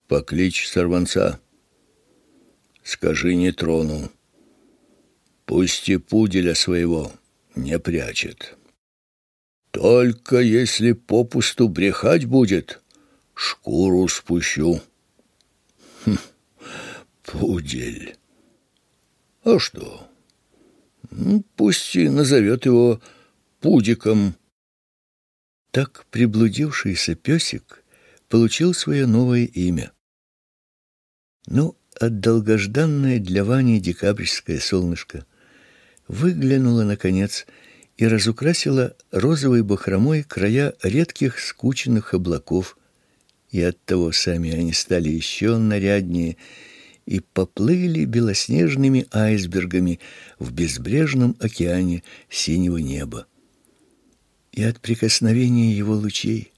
поклич сорванца. Скажи, не трону. Пусть и пуделя своего не прячет. Только если попусту брехать будет, шкуру спущу». пудель. А что? Ну, пусть и назовет его пудиком. Так приблудившийся песик получил свое новое имя. Ну, а долгожданное для Вани декабрьское солнышко выглянуло, наконец, и разукрасило розовой бахромой края редких скученных облаков, и оттого сами они стали еще наряднее и поплыли белоснежными айсбергами в безбрежном океане синего неба. И от прикосновения его лучей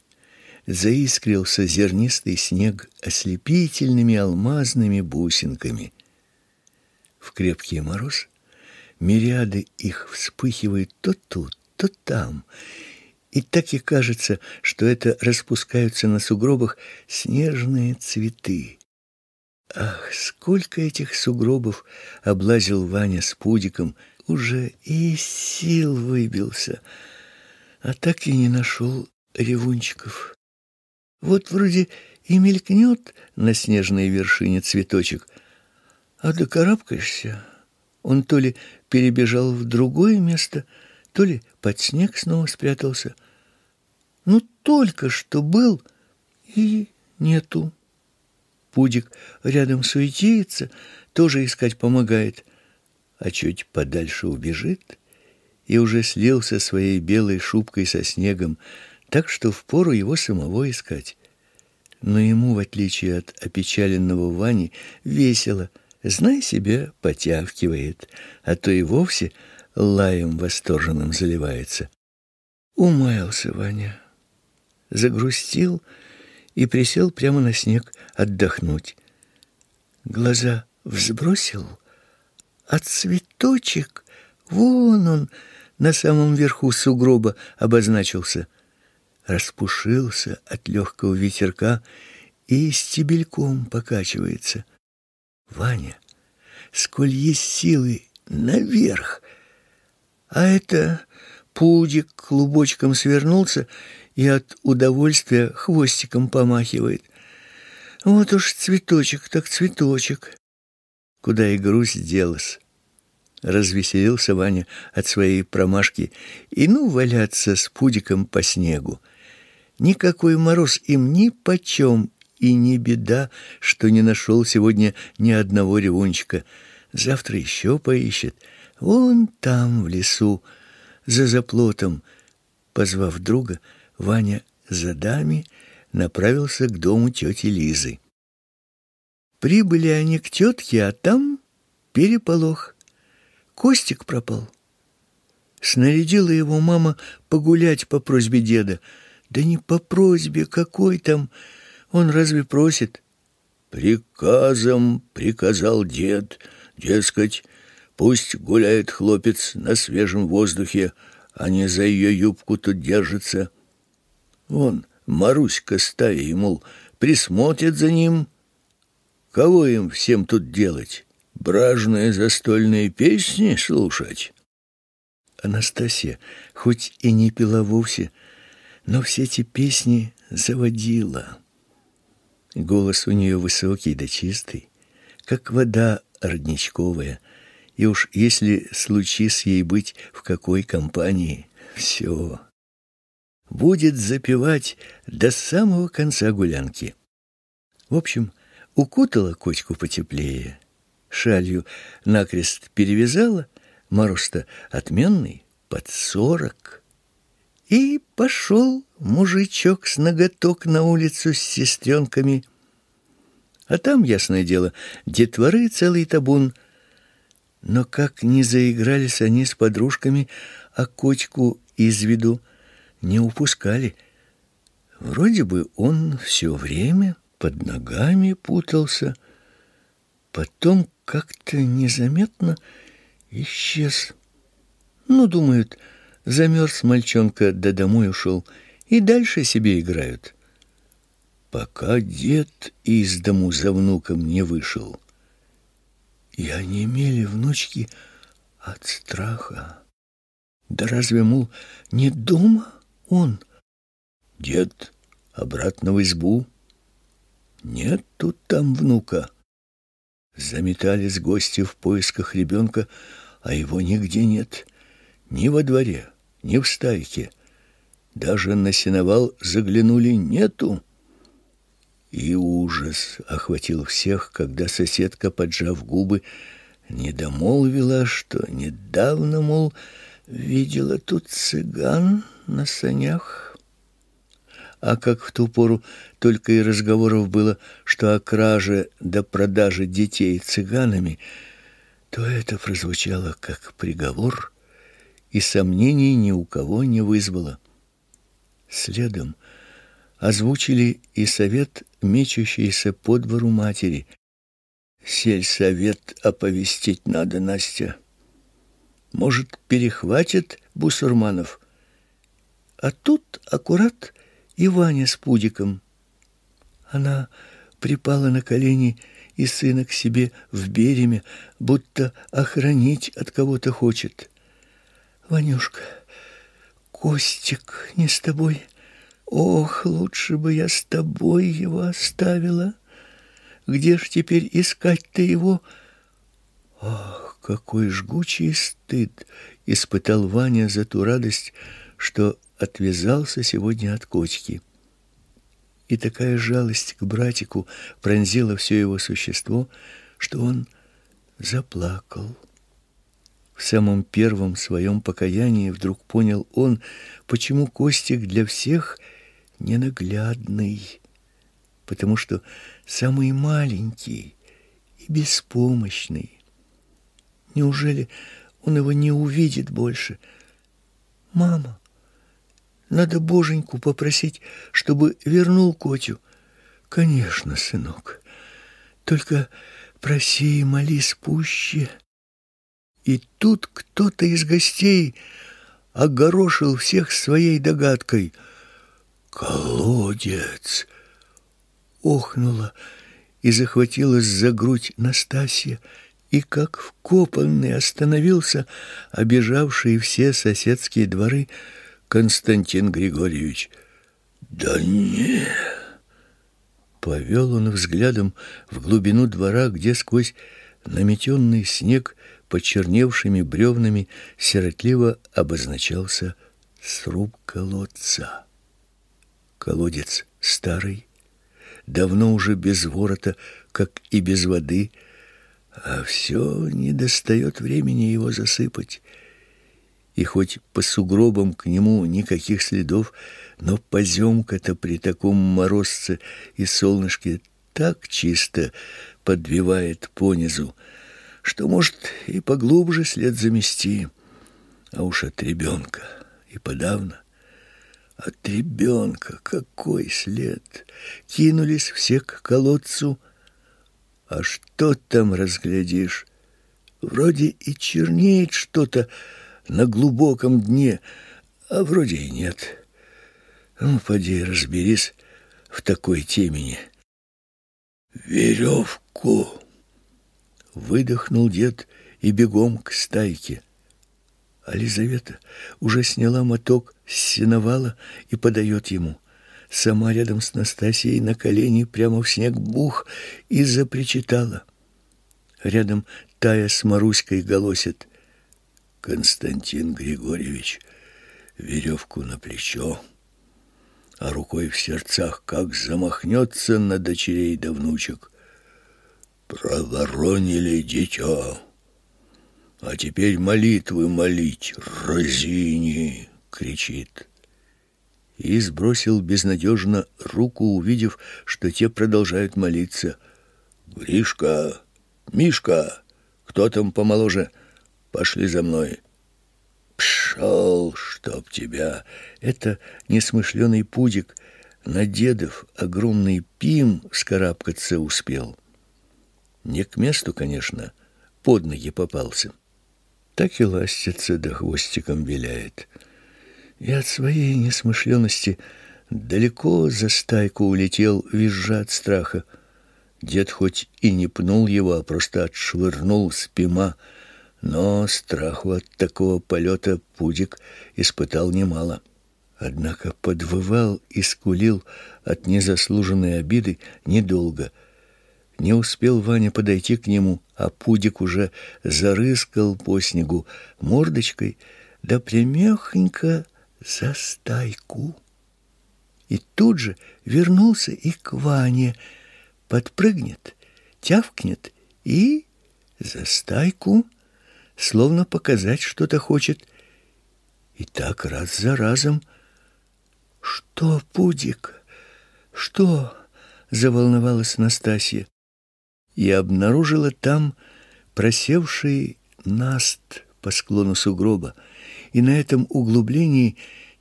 заискрился зернистый снег ослепительными алмазными бусинками. В крепкий мороз мириады их вспыхивают то тут, то там, и так и кажется, что это распускаются на сугробах снежные цветы. Ах, сколько этих сугробов облазил Ваня с пудиком, уже и сил выбился, а так и не нашел ревунчиков. Вот вроде и мелькнет на снежной вершине цветочек, а докарабкаешься. Он то ли перебежал в другое место, то ли под снег снова спрятался. Ну, только что был и нету. Пудик рядом суетится, тоже искать помогает, а чуть подальше убежит и уже слился своей белой шубкой со снегом, так что впору его самого искать. Но ему, в отличие от опечаленного Вани, весело, знай себе, потявкивает, а то и вовсе лаем восторженным заливается. Умаялся Ваня, загрустил и присел прямо на снег отдохнуть. Глаза взбросил, а цветочек, вон он, на самом верху сугроба обозначился, распушился от легкого ветерка и стебельком покачивается. Ваня, сколь есть силы, наверх а это пудик клубочком свернулся и от удовольствия хвостиком помахивает. Вот уж цветочек, так цветочек. Куда и грусть делась. Развеселился Ваня от своей промашки и ну валяться с пудиком по снегу. Никакой мороз им ни почем, и не беда, что не нашел сегодня ни одного ревунчика. Завтра еще поищет. Вон там, в лесу, за заплотом, позвав друга, Ваня за дами направился к дому тети Лизы. Прибыли они к тетке, а там переполох. Костик пропал. Снарядила его мама погулять по просьбе деда. Да не по просьбе, какой там, он разве просит? Приказом приказал дед, дескать, Пусть гуляет хлопец на свежем воздухе, а не за ее юбку тут держится. Вон, Маруська стая, мол, присмотрит за ним. Кого им всем тут делать? Бражные застольные песни слушать? Анастасия, хоть и не пила вовсе, но все эти песни заводила. Голос у нее высокий да чистый, как вода родничковая — и уж если случись ей быть в какой компании, все будет запевать до самого конца гулянки. В общем, укутала котику потеплее, шалью накрест перевязала, мороз-то отменный, под сорок. И пошел мужичок с ноготок на улицу с сестренками. А там, ясное дело, детворы целый табун — но как не заигрались они с подружками, а кочку из виду не упускали. Вроде бы он все время под ногами путался, потом как-то незаметно исчез. Ну, думают, замерз мальчонка, да домой ушел, и дальше себе играют. Пока дед из дому за внуком не вышел, и имели внучки от страха. Да разве, мол, не дома он? Дед обратно в избу. Нет тут там внука. Заметались гости в поисках ребенка, а его нигде нет. Ни во дворе, ни в стайке. Даже на сеновал заглянули нету. И ужас охватил всех, когда соседка, поджав губы, недомолвила, что недавно, мол, видела тут цыган на санях. А как в ту пору только и разговоров было, что о краже да продаже детей цыганами, то это прозвучало как приговор и сомнений ни у кого не вызвало. Следом озвучили и совет мечущийся по двору матери. Сельсовет оповестить надо, Настя. Может, перехватит бусурманов? А тут аккурат и Ваня с пудиком. Она припала на колени и сына к себе в береме, будто охранить от кого-то хочет. Ванюшка, Костик не с тобой, Ох, лучше бы я с тобой его оставила. Где ж теперь искать-то его? Ах, какой жгучий стыд испытал Ваня за ту радость, что отвязался сегодня от кочки. И такая жалость к братику пронзила все его существо, что он заплакал. В самом первом своем покаянии вдруг понял он, почему Костик для всех — ненаглядный, потому что самый маленький и беспомощный. Неужели он его не увидит больше? Мама, надо Боженьку попросить, чтобы вернул Котю. Конечно, сынок. Только проси и молись пуще. И тут кто-то из гостей огорошил всех своей догадкой — «Колодец!» — охнула и захватилась за грудь Настасья, и как вкопанный остановился, обижавший все соседские дворы, Константин Григорьевич. «Да не!» Повел он взглядом в глубину двора, где сквозь наметенный снег почерневшими бревнами сиротливо обозначался сруб колодца. Колодец старый, давно уже без ворота, как и без воды, а все не достает времени его засыпать. И хоть по сугробам к нему никаких следов, но поземка-то при таком морозце и солнышке так чисто подвивает понизу, что может и поглубже след замести, а уж от ребенка и подавно. От ребенка какой след! Кинулись все к колодцу. А что там разглядишь? Вроде и чернеет что-то на глубоком дне, а вроде и нет. Ну, поди разберись в такой темени. «Веревку!» — выдохнул дед и бегом к стайке — Ализавета уже сняла моток с сеновала и подает ему. Сама рядом с Настасией на колени прямо в снег бух и запричитала. Рядом Тая с Маруськой голосит. Константин Григорьевич веревку на плечо, а рукой в сердцах как замахнется на дочерей да внучек. «Проворонили дитя!» А теперь молитвы молить, разини, кричит. И сбросил безнадежно руку, увидев, что те продолжают молиться. Гришка, Мишка, кто там помоложе, пошли за мной. Пшел, чтоб тебя. Это несмышленый пудик на дедов огромный пим скарабкаться успел. Не к месту, конечно, под ноги попался так и ластится да хвостиком виляет. И от своей несмышленности далеко за стайку улетел, визжа от страха. Дед хоть и не пнул его, а просто отшвырнул с пима, но страху от такого полета Пудик испытал немало. Однако подвывал и скулил от незаслуженной обиды недолго. Не успел Ваня подойти к нему, а пудик уже зарыскал по снегу мордочкой, да прямехонько за стайку. И тут же вернулся и к Ване, подпрыгнет, тявкнет и за стайку, словно показать что-то хочет. И так раз за разом. «Что, пудик, что?» — заволновалась Настасья и обнаружила там просевший наст по склону сугроба, и на этом углублении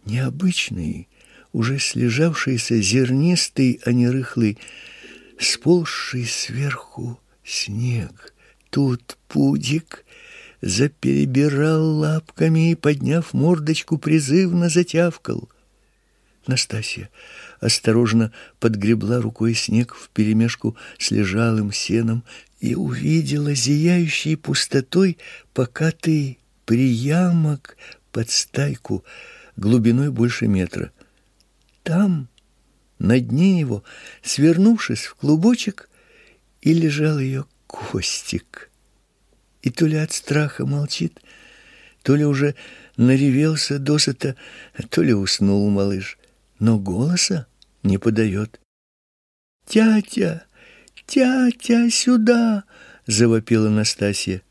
необычный, уже слежавшийся зернистый, а не рыхлый, сползший сверху снег. Тут пудик заперебирал лапками и, подняв мордочку, призывно затявкал. Настасья осторожно подгребла рукой снег вперемешку с лежалым сеном и увидела зияющий пустотой покатый приямок под стайку глубиной больше метра. Там, на дне его, свернувшись в клубочек, и лежал ее Костик. И то ли от страха молчит, то ли уже наревелся досыта, то ли уснул малыш. Но голоса не подает. «Тятя! Тятя, сюда!» — завопила Настасья.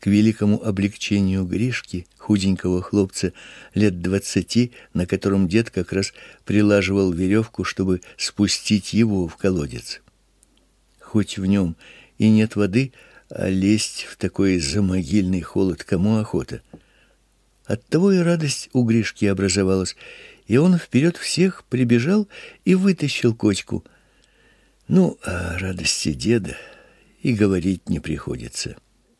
К великому облегчению Гришки, худенького хлопца лет двадцати, на котором дед как раз прилаживал веревку, чтобы спустить его в колодец. Хоть в нем и нет воды, а лезть в такой замогильный холод кому охота. Оттого и радость у Гришки образовалась, и он вперед всех прибежал и вытащил кочку. Ну, о а радости деда и говорить не приходится.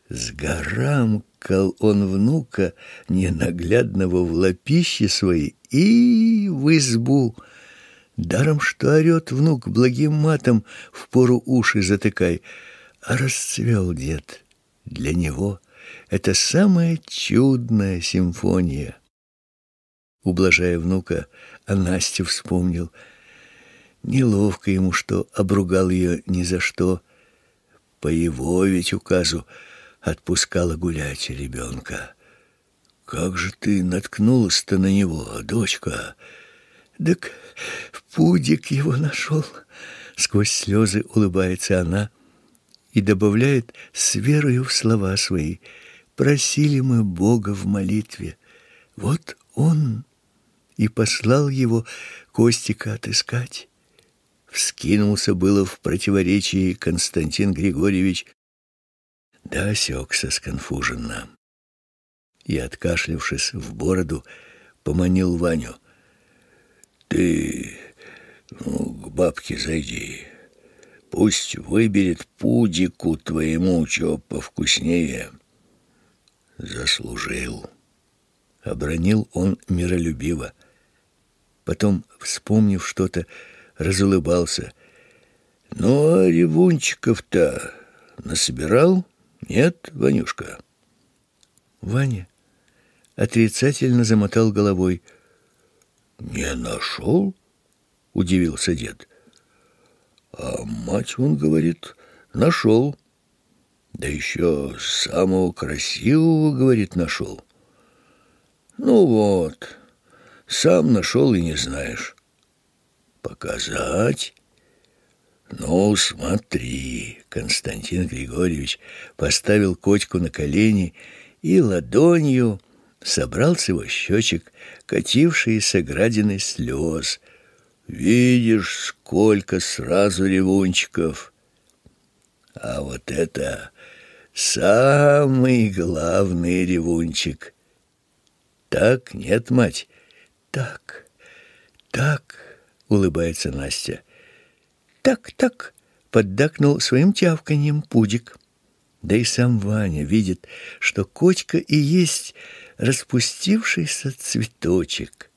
Сгорамкал он внука ненаглядного в лапище свои и в избу. Даром, что орет внук благим матом, в пору уши затыкай. А расцвел дед для него — это самая чудная симфония ублажая внука, а Настя вспомнил. Неловко ему, что обругал ее ни за что. По его ведь указу отпускала гулять ребенка. «Как же ты наткнулась-то на него, дочка?» «Так пудик его нашел!» Сквозь слезы улыбается она и добавляет с верою в слова свои. «Просили мы Бога в молитве. Вот он и послал его Костика отыскать. Вскинулся было в противоречии Константин Григорьевич, да осекся сконфуженно. И, откашлившись в бороду, поманил Ваню. «Ты ну, к бабке зайди, пусть выберет пудику твоему, чё повкуснее». «Заслужил», — обронил он миролюбиво. Потом, вспомнив что-то, разулыбался. «Ну, а ревунчиков-то насобирал? Нет, Ванюшка?» Ваня отрицательно замотал головой. «Не нашел?» — удивился дед. «А мать, он говорит, нашел. Да еще самого красивого, говорит, нашел. Ну вот, сам нашел и не знаешь. Показать? Ну, смотри. Константин Григорьевич поставил Котьку на колени и ладонью собрал с его щечек катившиеся градины слез. Видишь, сколько сразу ревунчиков. А вот это самый главный ревунчик. Так нет, мать, так, так, улыбается Настя. Так, так, поддакнул своим тявканьем пудик. Да и сам Ваня видит, что кочка и есть распустившийся цветочек.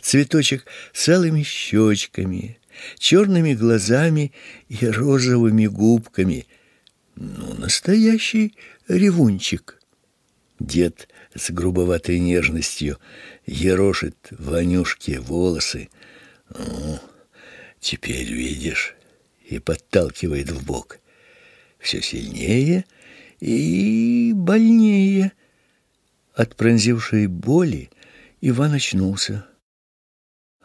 Цветочек с алыми щечками, черными глазами и розовыми губками. Ну, настоящий ревунчик. Дед с грубоватой нежностью ерошит Ванюшке волосы. «Ну, теперь видишь» и подталкивает в бок. Все сильнее и больнее. От пронзившей боли Иван очнулся.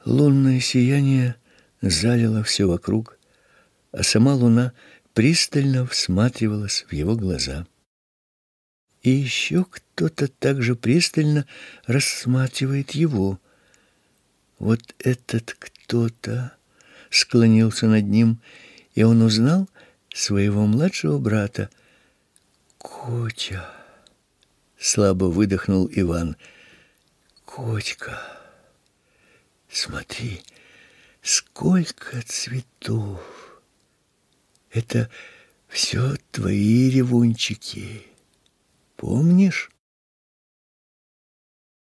Лунное сияние залило все вокруг, а сама луна пристально всматривалась в его глаза и еще кто-то так же пристально рассматривает его. Вот этот кто-то склонился над ним, и он узнал своего младшего брата Котя. Слабо выдохнул Иван. Котька, смотри, сколько цветов. Это все твои ревунчики. Помнишь?